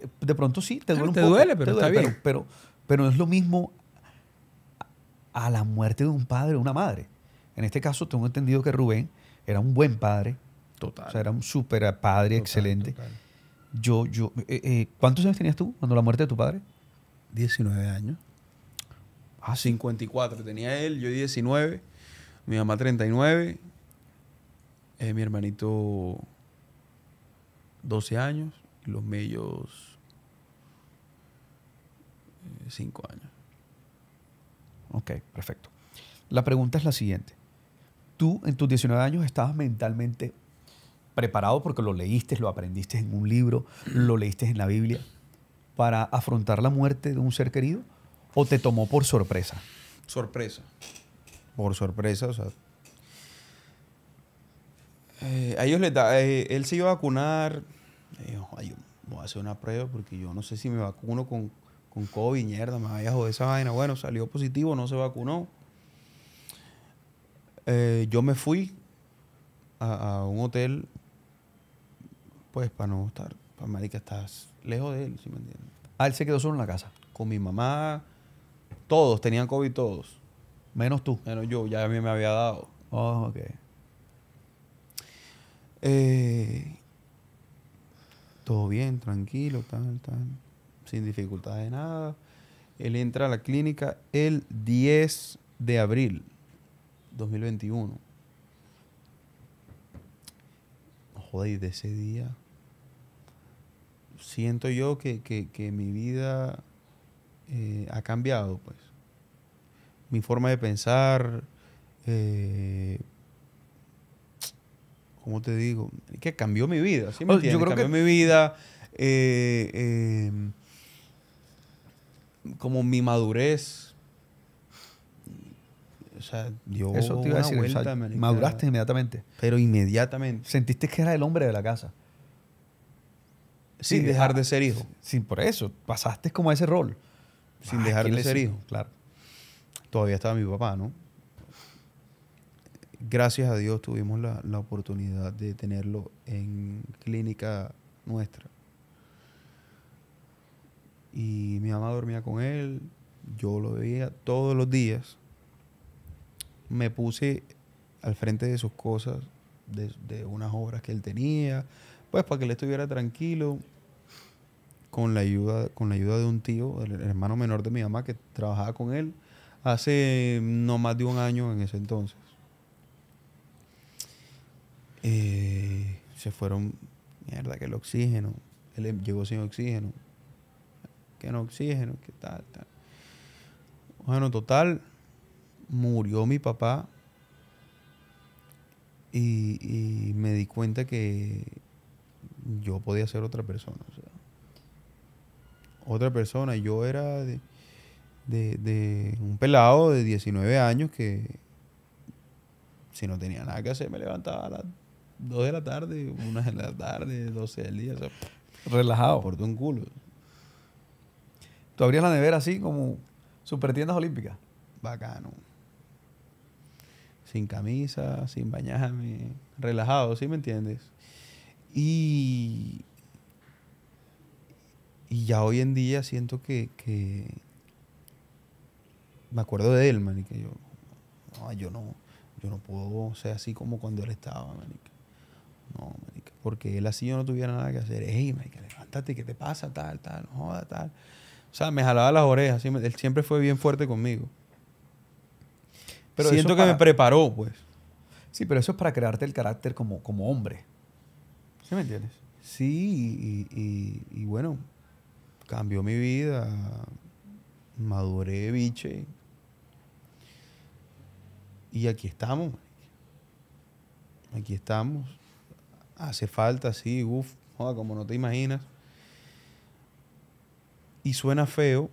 eh, de pronto sí, te duele un poco. pero te duele, está bien. Pero, pero, es lo mismo a, la muerte de un padre o una madre. En este caso, tengo entendido que Rubén era un buen padre. Total. O sea, era un super padre excelente yo, yo, eh, eh, ¿cuántos años tenías tú cuando la muerte de tu padre? 19 años. Ah, 54 tenía él, yo 19, mi mamá 39, eh, mi hermanito 12 años y los medios 5 años. Ok, perfecto. La pregunta es la siguiente. Tú en tus 19 años estabas mentalmente preparado porque lo leíste, lo aprendiste en un libro, lo leíste en la Biblia, para afrontar la muerte de un ser querido? ¿O te tomó por sorpresa? Sorpresa. Por sorpresa, o sea. Eh, a ellos les da. Eh, él se iba a vacunar. Dijo, voy a hacer una prueba porque yo no sé si me vacuno con, con COVID, mierda, me vaya a joder esa vaina. Bueno, salió positivo, no se vacunó. Eh, yo me fui a, un hotel pues para no estar, para marica, estás lejos de él, Si me entiendes? Ah, él se quedó solo en la casa. Con mi mamá, todos, tenían COVID todos. Menos tú. Menos yo, ya a mí me había dado. Oh, ok. Eh, todo bien, tranquilo, tal, tal. Sin dificultades de nada. Él entra a la clínica el 10 de abril 2021. Joder, de ese día siento yo que, mi vida eh, ha cambiado, pues. Mi forma de pensar, eh, ¿cómo te digo? Que cambió mi vida, ¿sí oh, Yo creo cambió que... mi vida, eh, como mi madurez. O sea, yo Eso te vuelta, maduraste inmediatamente. Pero inmediatamente. Sentiste que era el hombre de la casa sin dejar ah, de ser hijo. Sin por eso, pasaste como a ese rol. Sin dejar de ser hijo, claro. Todavía estaba mi papá, ¿no? Gracias a Dios tuvimos la, oportunidad de tenerlo en clínica nuestra. Y mi mamá dormía con él, yo lo veía todos los días. Me puse al frente de sus cosas, de, de unas obras que él tenía, pues para que él estuviera tranquilo, con la ayuda, con la ayuda de un tío, el hermano menor de mi mamá, que trabajaba con él hace no más de un año en ese entonces. Eh, se fueron, mierda, que el oxígeno. Él em, llegó sin oxígeno. Que no oxígeno, que tal, tal. Bueno, total, murió mi papá y me di cuenta que yo podía ser otra persona. otra persona. Yo era de, de, un pelado de 19 años que si no tenía nada que hacer me levantaba a las 2 de la tarde, 1 de la tarde, 12 del día. Relajado. Por un culo. ¿Tú abrías la nevera así como super tiendas olímpicas? Bacano. Sin camisa, sin bañarme. Relajado, ¿sí me entiendes? Y, ya hoy en día siento que, me acuerdo de él, manique. que yo, no, yo no, yo no puedo ser así como cuando él estaba, manique. No, porque él así yo no tuviera nada que hacer. Ey, manica, levántate, ¿qué te pasa? Tal, tal, joda, tal. O sea, me jalaba las orejas, él siempre fue bien fuerte conmigo. Pero siento que me preparó, pues. Sí, pero eso es para crearte el carácter como, como hombre me entiendes? Sí, y, bueno, cambió mi vida, maduré, biche. Y aquí estamos, aquí estamos. Hace falta, sí, uff, como no te imaginas. Y suena feo,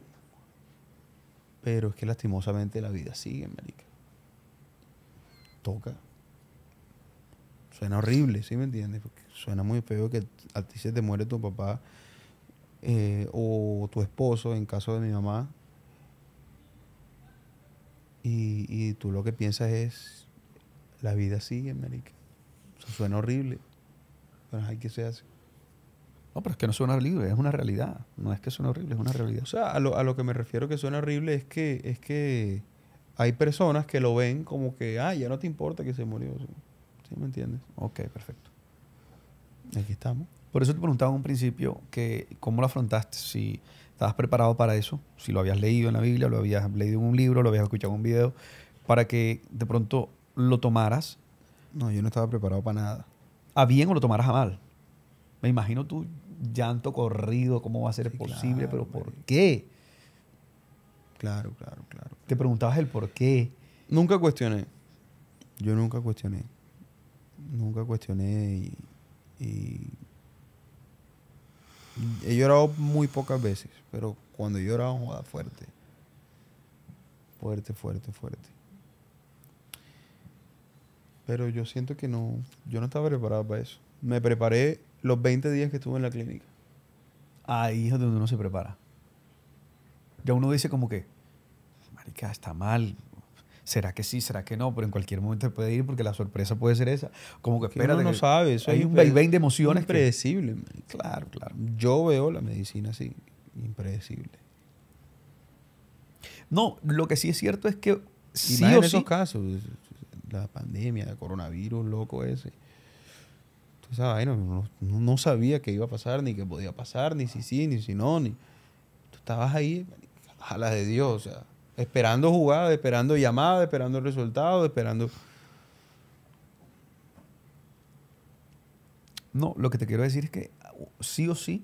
pero es que lastimosamente la vida sigue, marica. Toca. Suena horrible, ¿sí me entiendes? Suena muy feo que a ti se te muere tu papá eh, o tu esposo, en caso de mi mamá. Y, y tú lo que piensas es, la vida sigue, América. suena horrible. Pero hay que hacer No, pero es que no suena horrible, es una realidad. No es que suena horrible, es una realidad. O sea, a lo, a lo que me refiero que suena horrible es que, es que hay personas que lo ven como que, ah, ya no te importa que se murió. ¿Sí me entiendes? Ok, perfecto. Aquí estamos. Por eso te preguntaba en un principio que cómo lo afrontaste, si estabas preparado para eso, si lo habías leído en la Biblia, lo habías leído en un libro, lo habías escuchado en un video, para que de pronto lo tomaras. No, yo no estaba preparado para nada. ¿A bien o lo tomaras a mal? Me imagino tu llanto corrido, cómo va a ser posible, pero ¿por qué? Claro, claro, claro. Te preguntabas el por qué. Nunca cuestioné. Yo nunca cuestioné. Nunca cuestioné y y he llorado muy pocas veces, pero cuando lloraba era fuerte. Fuerte, fuerte, fuerte. Pero yo siento que no, yo no estaba preparado para eso. Me preparé los 20 días que estuve en la clínica. Ahí es donde uno se prepara. Ya uno dice como que, marica, está mal, ¿será que sí? ¿Será que no? Pero en cualquier momento puede ir porque la sorpresa puede ser esa. Como que espera. Uno no sabe. hay un vaivén de emociones. Impredecible. Claro, claro. Yo veo la medicina así, impredecible. No, lo que sí es cierto es que sí o en esos casos, la pandemia, el coronavirus, loco ese. Tú vaina, no, no, sabía que iba a pasar, ni que podía pasar, ni si sí, ni si no, ni. Tú estabas ahí, a de Dios, o sea. Esperando jugadas, esperando llamadas, esperando resultados, esperando... No, lo que te quiero decir es que uh, sí o sí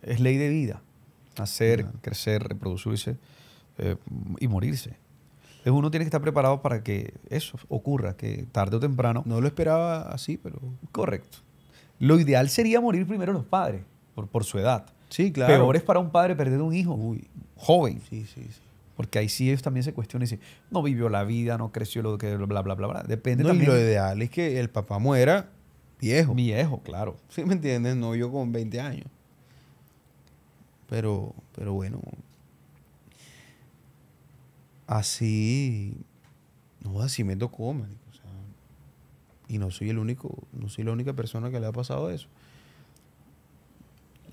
es ley de vida. Hacer, crecer, reproducirse eh, y morirse. Entonces uno tiene que estar preparado para que eso ocurra, que tarde o temprano. No lo esperaba así, pero. Correcto. Lo ideal sería morir primero los padres, por, por su edad. Sí, claro. Peor es para un padre perder un hijo Uy. joven. Sí, sí, sí. Porque ahí sí ellos también se cuestionan y dicen, no vivió la vida, no creció lo que bla, bla, bla, bla. Depende también. Y lo ideal es que el papá muera viejo. Viejo, claro. ¿Sí me entiendes? No yo con 20 años. Pero, pero bueno. Así. No, así me tocó, y no soy el único, no soy la única persona que le ha pasado eso.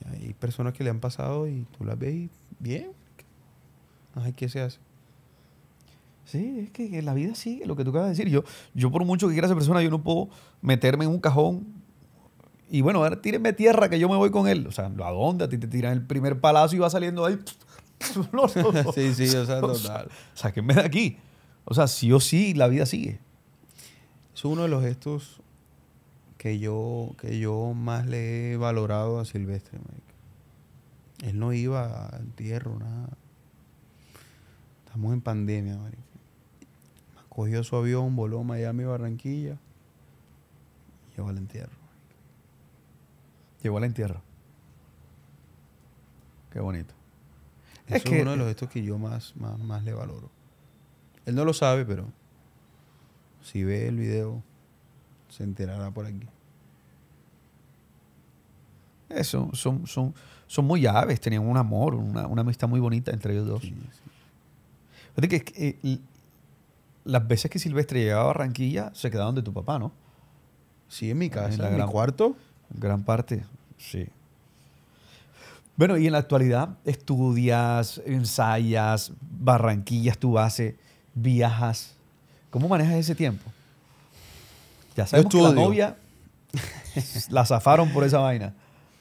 hay personas que le han pasado y tú las ves bien, Ay, ¿qué se hace? Sí, es que, la vida sigue, lo que tú acabas de decir. Yo, yo por mucho que quiera ser persona, yo no puedo meterme en un cajón y bueno, ver, tírenme tierra que yo me voy con él. O sea, ¿a dónde? Te, tiran el primer palacio y va saliendo ahí. sí, sí, o sea, total. O sáquenme de aquí. O sea, sí o sí, la vida sigue. Es uno de los gestos que yo, que yo más le he valorado a Silvestre, Él no iba al entierro, nada. Estamos en pandemia, marico. Cogió su avión, voló a Miami, Barranquilla. Y llegó al entierro. Llegó al entierro. Qué bonito. es, uno de los eh, estos que yo más, más, le valoro. Él no lo sabe, pero si ve el video, se enterará por aquí. Eso, son, son, son muy llaves, tenían un amor, una, una amistad muy bonita entre ellos dos. Fíjate pues que eh, las veces que Silvestre llegaba a Barranquilla se quedaban de tu papá, ¿no? Sí, en mi ah, casa, en, la mi cuarto. Gran parte, sí. Bueno, y en la actualidad estudias, ensayas, Barranquilla es tu base, viajas. ¿Cómo manejas ese tiempo? Ya sabes. que la novia la zafaron por esa vaina.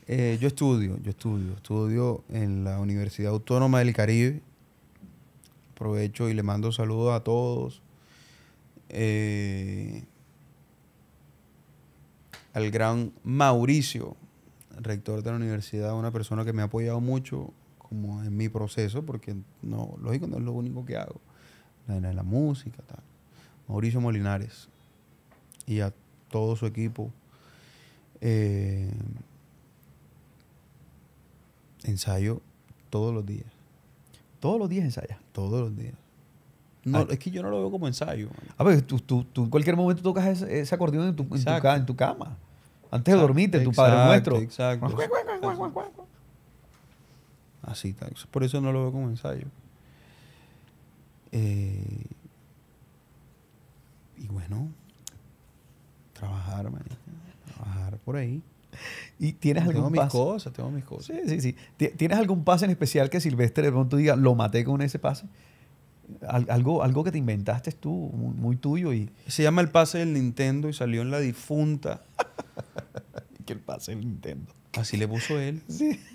Eh, yo estudio, yo estudio, estudio en la Universidad Autónoma del Caribe, Aprovecho y le mando saludos a todos. Eh, al gran Mauricio, rector de la universidad, una persona que me ha apoyado mucho como en mi proceso, porque no, lógico, no es lo único que hago. La, música, tal. Mauricio Molinares y a todo su equipo. Eh, ensayo todos los días. Todos los días ensayas. Todos los días. No, es que yo no lo veo como ensayo. Ah, A pues, ver, tú, en cualquier momento tocas ese, acordeón en tu, en, tu, cama. Antes de dormirte, tu Padre Nuestro. Exacto. Así, está por eso no lo veo como ensayo. Eh, y bueno, trabajar, man, trabajar por ahí. ¿Y tienes algún tengo mis cosas, tengo mis cosas. Sí, sí, sí. ¿Tienes algún pase en especial que Silvestre de pronto diga, lo maté con ese pase? algo, algo que te inventaste tú, muy, tuyo. Y... Se llama el pase del Nintendo y salió en la difunta. que el pase del Nintendo. Así le puso él. Sí.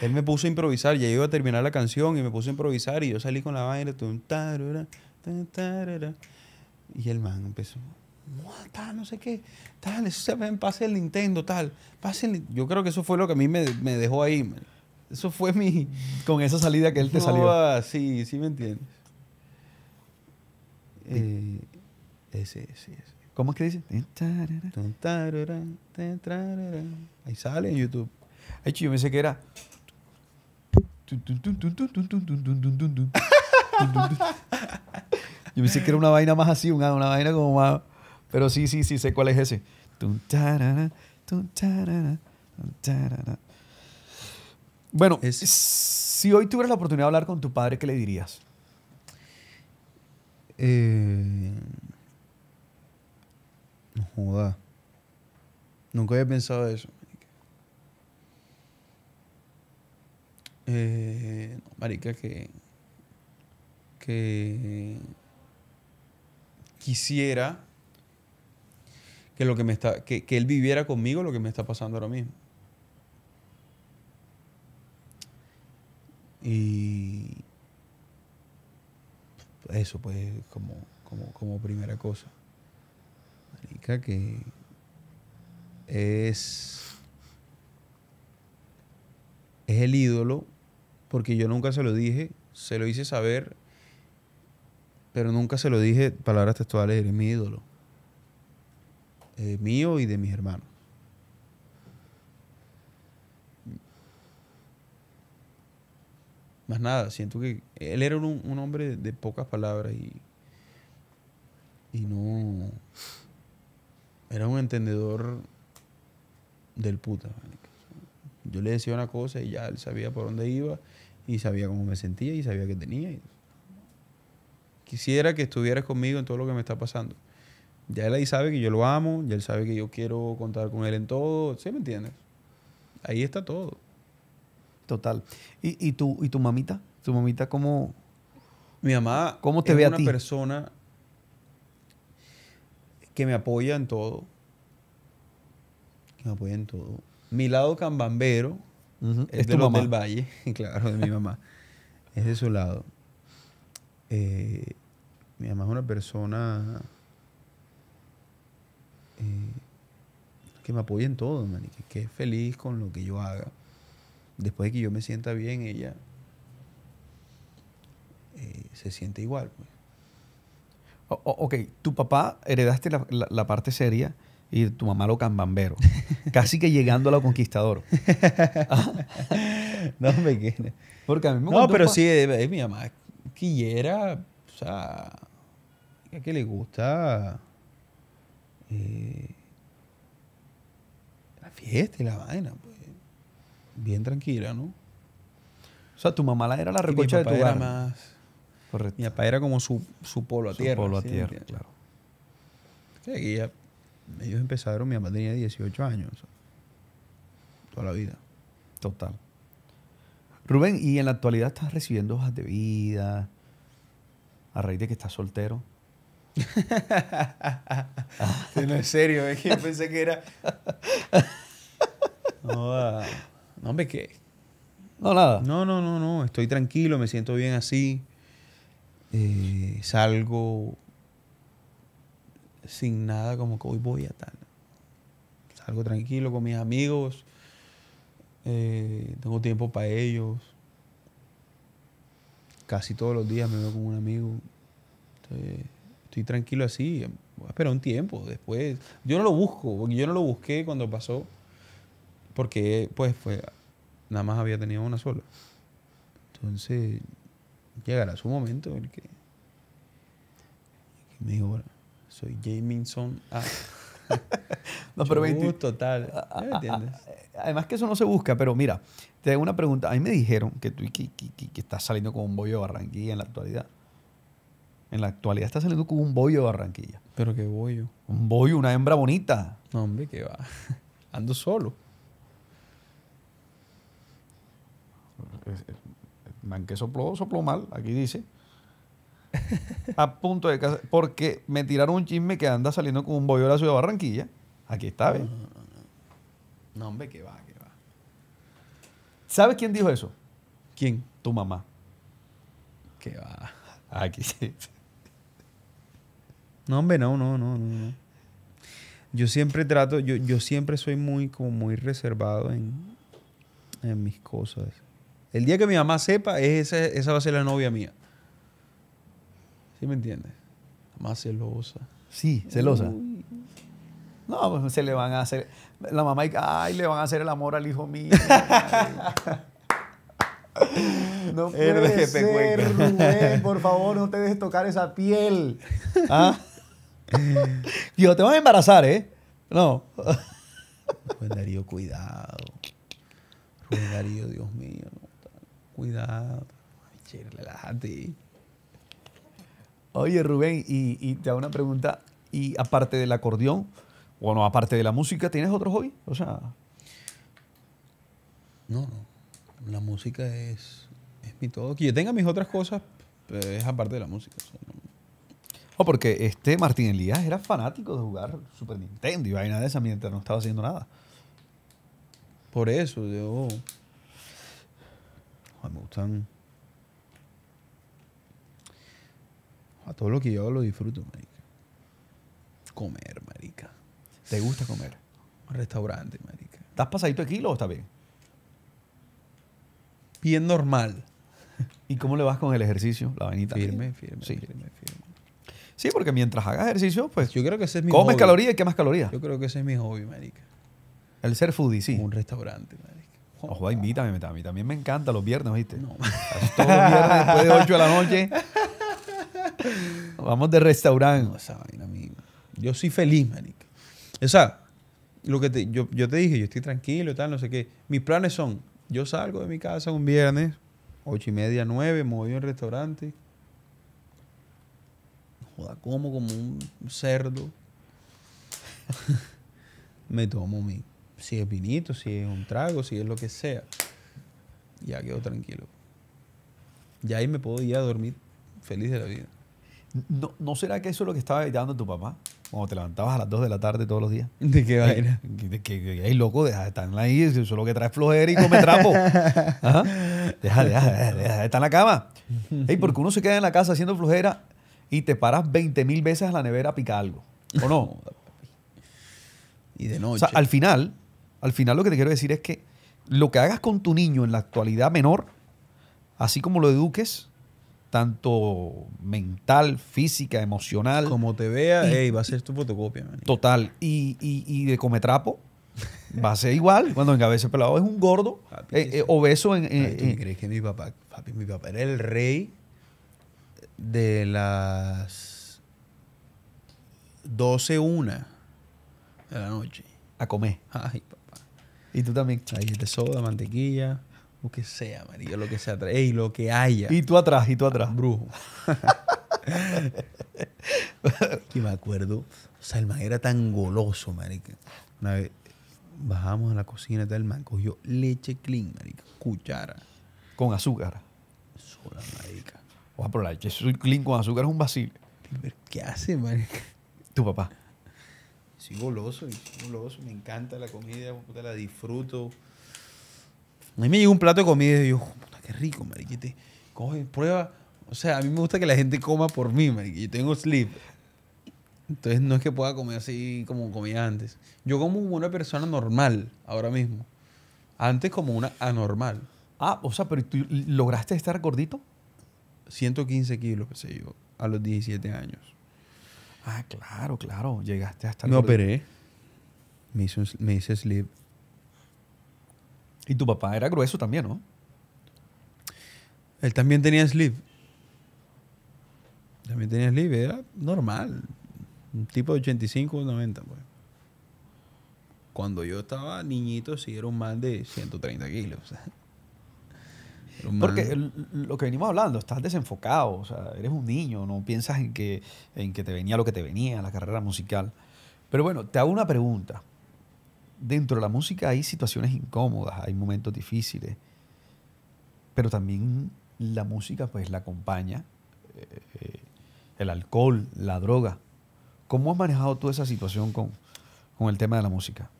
Él me puso a improvisar, ya iba a terminar la canción y me puso a improvisar y yo salí con la vaina. Y el man empezó tal, no sé qué, tal, eso se ve pase el Nintendo, tal, pase Yo creo que eso fue lo que a mí me, dejó ahí. Eso fue mi... Con esa salida que él te salió. sí, sí me entiendes. ese, ese, ese. ¿Cómo es que dice? Ahí sale en YouTube. Ay, yo pensé que era... Yo pensé que era una vaina más así, una, una vaina como más... Pero sí, sí, sí, sé cuál es ese. Bueno, si hoy tuvieras la oportunidad de hablar con tu padre, ¿qué le dirías? Eh... No joda. Nunca había pensado eso. Eh, no, marica, que, que quisiera que, lo que, me está, que, Él viviera conmigo lo que me está pasando ahora mismo. Y eso pues como, como, como primera cosa. Marica, que es, es el ídolo, porque yo nunca se lo dije, se lo hice saber, pero nunca se lo dije palabras textuales, eres mi ídolo. Eh, mío y de mis hermanos. Más nada, siento que él era un, hombre de pocas palabras y, y no... Era un entendedor del puta. Yo le decía una cosa y ya él sabía por dónde iba y sabía cómo me sentía y sabía qué tenía. Quisiera que estuvieras conmigo en todo lo que me está pasando. Ya él ahí sabe que yo lo amo, ya él sabe que yo quiero contar con él en todo, ¿sí me entiendes? Ahí está todo. Total. ¿Y, y, tu, y tu mamita? ¿Tu mamita cómo...? Mi mamá ¿cómo te ve a ti? persona que me apoya en todo. Que me apoya en todo. Mi lado cambambero es, de del Valle, claro, de mi mamá. es de su lado. Eh, mi mamá es una persona eh, que me apoyen todo, man, que es feliz con lo que yo haga. Después de que yo me sienta bien, ella eh, se siente igual. Pues. ok, tu papá heredaste la, la, parte seria y tu mamá lo cambambero. casi que llegando a lo conquistador. no me quede. Porque a mí me No, pero sí, es, mi mamá quillera, o sea, que le gusta eh, la fiesta y la vaina, pues, bien tranquila, ¿no? O sea, tu mamá la era la recocha de tu mamá Más... Mi papá era como su, su polo a su tierra. polo a tierra, claro. ellos empezaron, mi mamá tenía 18 años. toda la vida. Total. Rubén, ¿y en la actualidad estás recibiendo hojas de vida? A raíz de que estás soltero. no, en serio, es que pensé que era. No, no me qué. No, nada. No, no, no, no. Estoy tranquilo, me siento bien así. Eh, salgo sin nada, como que hoy voy a tal. Salgo tranquilo con mis amigos. Eh, tengo tiempo para ellos. Casi todos los días me veo con un amigo. Entonces, tranquilo así, espera un tiempo, después. Yo no lo busco, porque yo no lo busqué cuando pasó, porque pues fue, nada más había tenido una sola. Entonces, llegará su momento en el que, me dijo, soy Jamison no, pero total. Ah, ah, ¿Me ah, entiendes? Eh, además que eso no se busca, pero mira, te hago una pregunta. A mí me dijeron que tú que, que, que estás saliendo con un bollo de Barranquilla en la actualidad. En la actualidad está saliendo con un bollo de Barranquilla. ¿Pero qué bollo? Un bollo, una hembra bonita. No, hombre, que va. Ando solo. Man que sopló, sopló mal, aquí dice. A punto de casa. Porque me tiraron un chisme que anda saliendo con un bollo de la ciudad de Barranquilla. Aquí está, ¿ves? No, no, hombre, que va, que va. ¿Sabes quién dijo eso? ¿Quién? Tu mamá. Que va. Aquí sí. No, hombre, no, no, no, no. Yo siempre trato, yo, yo siempre soy muy, como muy reservado en, en mis cosas. El día que mi mamá sepa, es esa, esa va a ser la novia mía. ¿Sí me entiendes? Mamá celosa. Sí, celosa. No, pues se le van a hacer. La mamá, ay, le van a hacer el amor al hijo mío. no puede ser, Rubén, por favor, no te dejes tocar esa piel. ¿Ah? Dios, te vas a embarazar, ¿eh? No. Rubén pues, Darío, cuidado. Rubén Darío, Dios mío. Cuidado. Ay, relájate. Oye, Rubén, y, te hago una pregunta. Y aparte del acordeón, bueno, aparte de la música, ¿tienes otro hobby? O sea. No, no. La música es, mi todo. Que yo tenga mis otras cosas, pues, es aparte de la música porque este Martín Elías era fanático de jugar Super Nintendo y vaina de esa mientras no estaba haciendo nada. Por eso, yo. me gustan. A todo lo que yo lo disfruto, marica. Comer, marica. ¿Te gusta comer? Restaurante, marica. ¿Estás pasadito de kilo o está bien? Bien normal. ¿Y cómo le vas con el ejercicio? La vainita. Firme, firme, firme, firme. Sí, porque mientras hagas ejercicio, pues. Yo creo que ese es mi Comes calorías y más calorías. Yo creo que ese es mi hobby, marica. El ser foodie, sí. Un restaurante, marica. Ojo, invítame, a mí también me encanta los viernes, ¿viste? No. Todos los viernes después de 8 de la noche. Vamos de restaurante. Yo soy feliz, marica. O sea, lo que te, yo, yo, te dije, yo estoy tranquilo y tal, no sé qué. Mis planes son, yo salgo de mi casa un viernes, ocho y media, nueve, me voy a un restaurante, como como un cerdo. me tomo mi, si es vinito, si es un trago, si es lo que sea. Ya quedo tranquilo. Y ahí me puedo ir a dormir feliz de la vida. ¿No, ¿No será que eso es lo que estaba evitando tu papá? Cuando te levantabas a las 2 de la tarde todos los días. ¿De qué vaina? de que, que loco, deja de estar en la que traes flojera y come trapo. Deja, deja, deja, de en la cama. Ey, porque uno se queda en la casa haciendo flojera y te paras 20 mil veces a la nevera a picar algo. ¿O no? y de noche. al final, al final lo que te quiero decir es que lo que hagas con tu niño en la actualidad menor, así como lo eduques, tanto mental, física, emocional. Como te vea, va a ser tu fotocopia. Total. Y, y, y de cometrapo, va a ser igual. Cuando en cabeza pelado es un gordo, eh, eh, obeso en... ¿Crees que mi papá era el rey de las 12, una de la noche. A comer. Ay, papá. Y tú también. Ahí de soda, mantequilla, lo que sea, maría lo que sea. y lo que haya. Y tú atrás, y tú ah, atrás. brujo. y me acuerdo, o sea, el man era tan goloso, marica. Una vez bajamos a la cocina, tal, man cogió leche clean, marica, cuchara. Con azúcar. Sola, marica voy a probar clean con azúcar es un vacío. ¿Qué hace, marica? Tu papá. Soy goloso, goloso, me encanta la comida, puta, la disfruto. A mí me llega un plato de comida y yo, puta, qué rico, mariquita. Coge, prueba. O sea, a mí me gusta que la gente coma por mí, mariquita. Yo tengo sleep. Entonces no es que pueda comer así como comía antes. Yo como como una persona normal ahora mismo. Antes como una anormal. Ah, o sea, pero ¿tú lograste estar gordito? 115 kilos, qué sé yo, a los 17 años. Ah, claro, claro. Llegaste hasta... Me operé. Me hice, sleep. Y tu papá era grueso también, ¿no? Él también tenía sleep. También tenía sleep. Era normal. Un tipo de 85, 90, pues. Cuando yo estaba niñito, sí era un de 130 kilos. Porque lo que venimos hablando, estás desenfocado, o sea, eres un niño, no piensas en que, en que te venía lo que te venía, la carrera musical. Pero bueno, te hago una pregunta. Dentro de la música hay situaciones incómodas, hay momentos difíciles, pero también la música pues la acompaña eh, eh, el alcohol, la droga. ¿Cómo has manejado tú esa situación con, el tema de la música?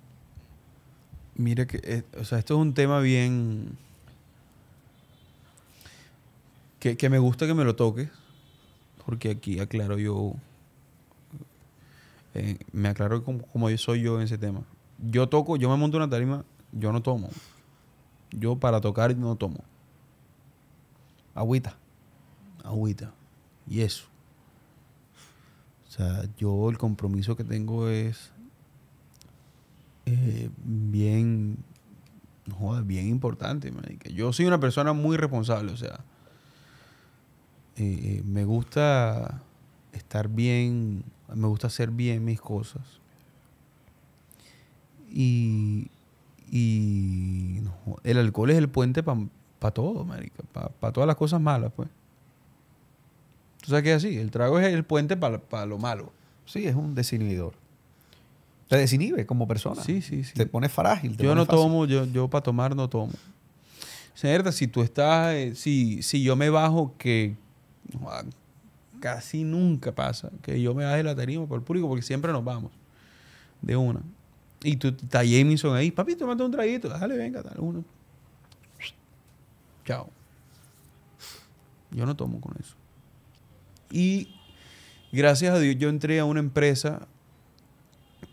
Mira que, eh, esto es un tema bien, que, me gusta que me lo toques, porque aquí aclaro yo, eh, me aclaro como, soy yo en ese tema. Yo toco, yo me monto una tarima, yo no tomo. Yo para tocar no tomo. Agüita. Agüita. Y eso. O sea, yo el compromiso que tengo es eh, bien, joder, bien importante. que Yo soy una persona muy responsable, o sea, me gusta estar bien, me gusta hacer bien mis cosas. Y, el alcohol es el puente para todo, marica, para todas las cosas malas, pues. Tú sabes que es así, el trago es el puente para lo malo. Sí, es un desinhibidor. Te desinhibe como persona. Sí, sí, sí. Te pones frágil. yo no tomo, yo, para tomar no tomo. Señorita, si tú estás, eh, si yo me bajo, que, Ah, casi nunca pasa que yo me baje la tarima por el público porque siempre nos vamos de una. Y tú está Jameson ahí, papi, te mando un traguito, dale, venga, dale uno. Chao. Yo no tomo con eso. Y gracias a Dios yo entré a una empresa,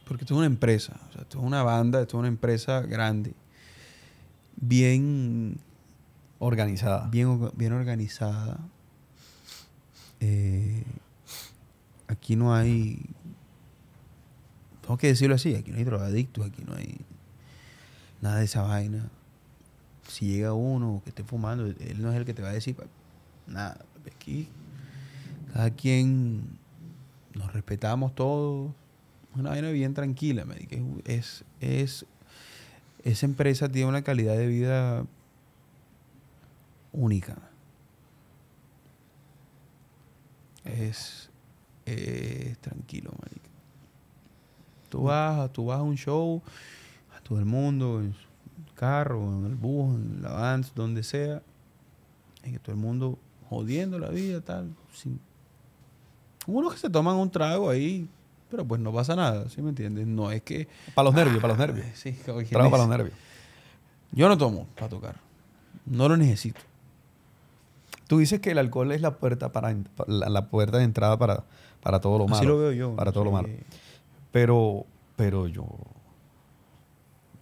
porque esto es una empresa, esto es una banda, esto es una empresa grande, bien organizada. Bien, bien organizada, eh, aquí no hay, tengo que decirlo así, aquí no hay drogadictos, aquí no hay nada de esa vaina. Si llega uno que esté fumando, él no es el que te va a decir, nada, aquí cada quien nos respetamos todos. Una vaina bien tranquila, me Es, es, esa empresa tiene una calidad de vida única. es, eh, tranquilo, marica. Tú vas, tú vas a un show, a todo el mundo, en el carro, en el bus, en la van, donde sea, en que todo el mundo jodiendo la vida, tal. Sin... Unos que se toman un trago ahí, pero pues no pasa nada, ¿sí me entiendes? No es que... Para los nervios, para los nervios. trago para los nervios. Yo no tomo para tocar. No lo necesito. Tú dices que el alcohol es la puerta, para, la, puerta de entrada para, para todo lo malo. Así lo veo yo. Para todo lo malo. Pero, pero yo,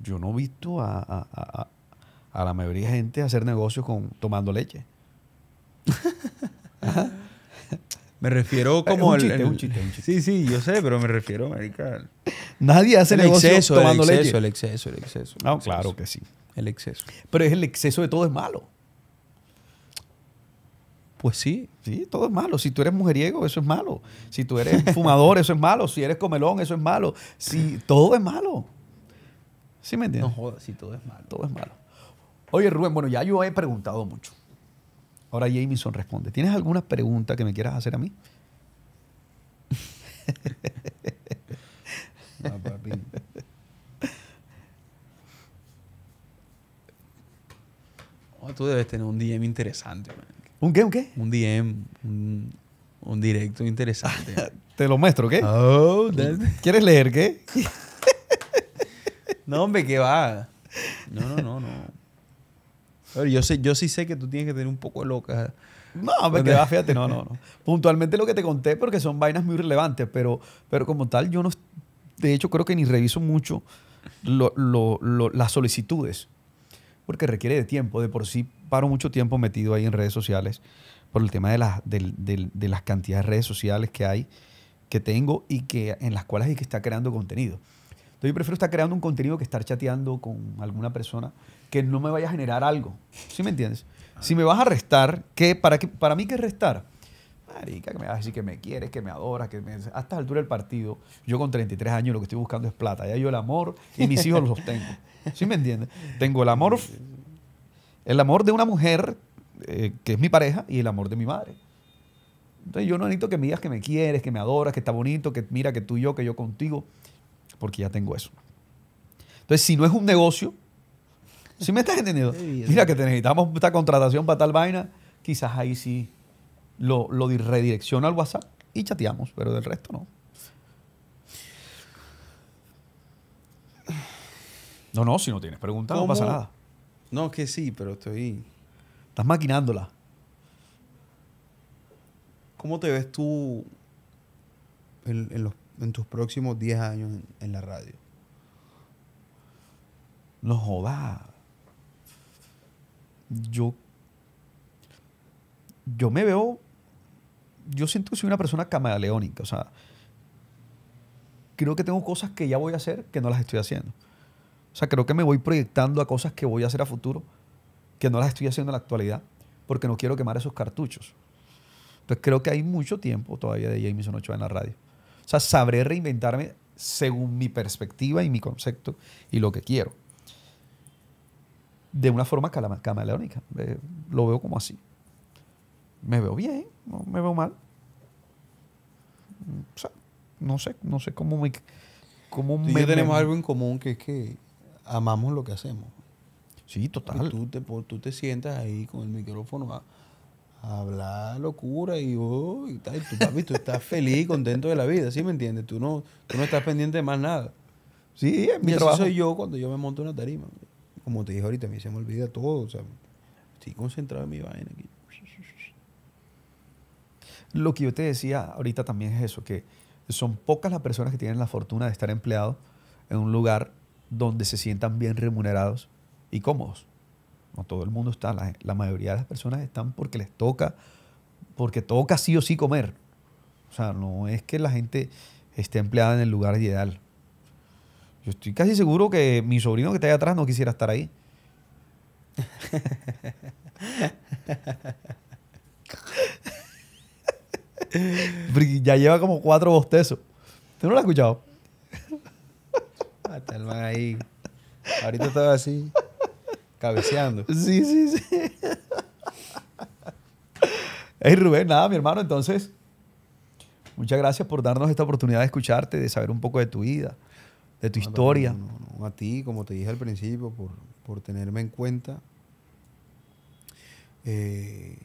yo no he visto a, la mayoría de gente hacer negocios con, tomando leche. Me refiero como el, Sí, sí, yo sé, pero me refiero, a... Nadie hace negocios tomando leche. El exceso, el exceso, el exceso. claro que sí. El exceso. Pero es el exceso de todo es malo. Pues sí, sí, todo es malo. Si tú eres mujeriego, eso es malo. Si tú eres fumador, eso es malo. Si eres comelón, eso es malo. Si todo es malo. ¿Sí me entiendes? No jodas, si todo es malo. Todo es malo. Oye, Rubén, bueno, ya yo he preguntado mucho. Ahora Jameson responde. ¿Tienes alguna pregunta que me quieras hacer a mí? tú debes tener un DM interesante. ¿Un qué? ¿Un qué? Un DM, un, directo interesante. Te lo muestro, ¿qué? Oh, ¿Quieres leer qué? no, hombre, qué va. No, no, no, no. yo, sé, yo sí sé que tú tienes que tener un poco de loca. No, hombre, que va, fíjate, no, no, no. Puntualmente lo que te conté, porque son vainas muy relevantes, pero, pero como tal, yo no. De hecho, creo que ni reviso mucho las solicitudes porque requiere de tiempo. De por sí paro mucho tiempo metido ahí en redes sociales por el tema de, las de, las cantidades de redes sociales que hay, que tengo y que en las cuales hay que estar creando contenido. Entonces yo prefiero estar creando un contenido que estar chateando con alguna persona que no me vaya a generar algo. ¿Sí me entiendes? Si me vas a restar, ¿qué, para, qué, ¿para mí qué es restar? Marica, que me vas a decir que me quieres, que me adoras, que me... A esta altura del partido, yo con 33 años lo que estoy buscando es plata. Ya yo el amor y mis hijos los tengo. ¿Sí me entiendes? Tengo el amor, el amor de una mujer, eh, que es mi pareja, y el amor de mi madre. Entonces yo no necesito que me digas que me quieres, que me adoras, que está bonito, que mira que tú y yo, que yo contigo, porque ya tengo eso. Entonces, si no es un negocio, si ¿sí me estás entendiendo? Mira que te necesitamos esta contratación para tal vaina, quizás ahí sí lo, lo redirecciono al WhatsApp y chateamos, pero del resto no. No, no, si no tienes preguntas no pasa nada. No, es que sí, pero estoy... Estás maquinándola. ¿Cómo te ves tú en, tus próximos 10 años en, en, la radio? No joda. Yo. Yo me veo yo siento que soy una persona camaleónica, o sea, creo que tengo cosas que ya voy a hacer que no las estoy haciendo. O sea, creo que me voy proyectando a cosas que voy a hacer a futuro que no las estoy haciendo en la actualidad porque no quiero quemar esos cartuchos. Entonces creo que hay mucho tiempo todavía de Jameson Ochoa en la radio. O sea, sabré reinventarme según mi perspectiva y mi concepto y lo que quiero. De una forma camaleónica. Eh, lo veo como así me veo bien, no me veo mal. O sea, no sé, no sé cómo me... Cómo tenemos algo en común que es que amamos lo que hacemos. Sí, total. tú te, tú te sientas ahí con el micrófono a, hablar locura y, tú, estás feliz, contento de la vida, ¿sí me entiendes? Tú no, tú no estás pendiente de más nada. Sí, es mi y Eso soy yo cuando yo me monto una tarima. Como te dije ahorita, a mí se me olvida todo. estoy concentrado en mi vaina aquí. Lo que yo te decía ahorita también es eso, que son pocas las personas que tienen la fortuna de estar empleados en un lugar donde se sientan bien remunerados y cómodos. No todo el mundo está, la, mayoría de las personas están porque les toca, porque toca sí o sí comer. O sea, no es que la gente esté empleada en el lugar ideal. Yo estoy casi seguro que mi sobrino que está ahí atrás no quisiera estar ahí. ya lleva como cuatro bostezos. ¿Tú no lo ha escuchado? Está el man ahí. Ahorita estaba así, cabeceando. Sí, sí, sí. Hey Rubén, nada, mi hermano, entonces, muchas gracias por darnos esta oportunidad de escucharte, de saber un poco de tu vida, de tu historia. a ti, como te dije al principio, por, por tenerme en cuenta. Eh,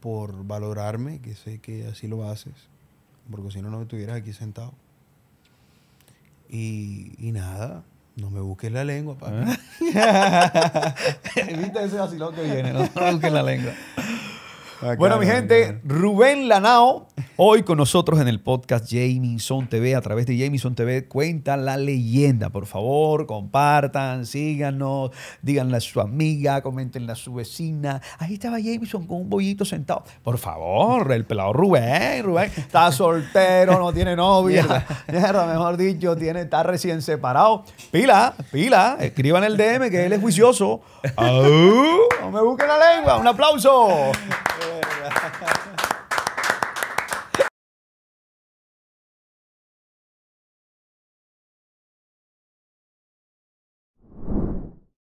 por valorarme, que sé que así lo haces, porque si no, no me estuvieras aquí sentado. Y, y nada, no me busques la lengua, papá. ¿Eh? Viste ese vacilón que viene, no me busques la lengua bueno, mi gente, Rubén Lanao, hoy con nosotros en el podcast Jamison TV, a través de Jamison TV, cuenta la leyenda. Por favor, compartan, síganos, díganle a su amiga, comentenle a su vecina. Ahí estaba Jamison con un bollito sentado. Por favor, el pelado Rubén, Rubén, está soltero, no tiene novia. mejor dicho, tiene, está recién separado. Pila, pila, escriban el DM que él es juicioso. No me busquen la lengua. Un aplauso. É, é. Galera.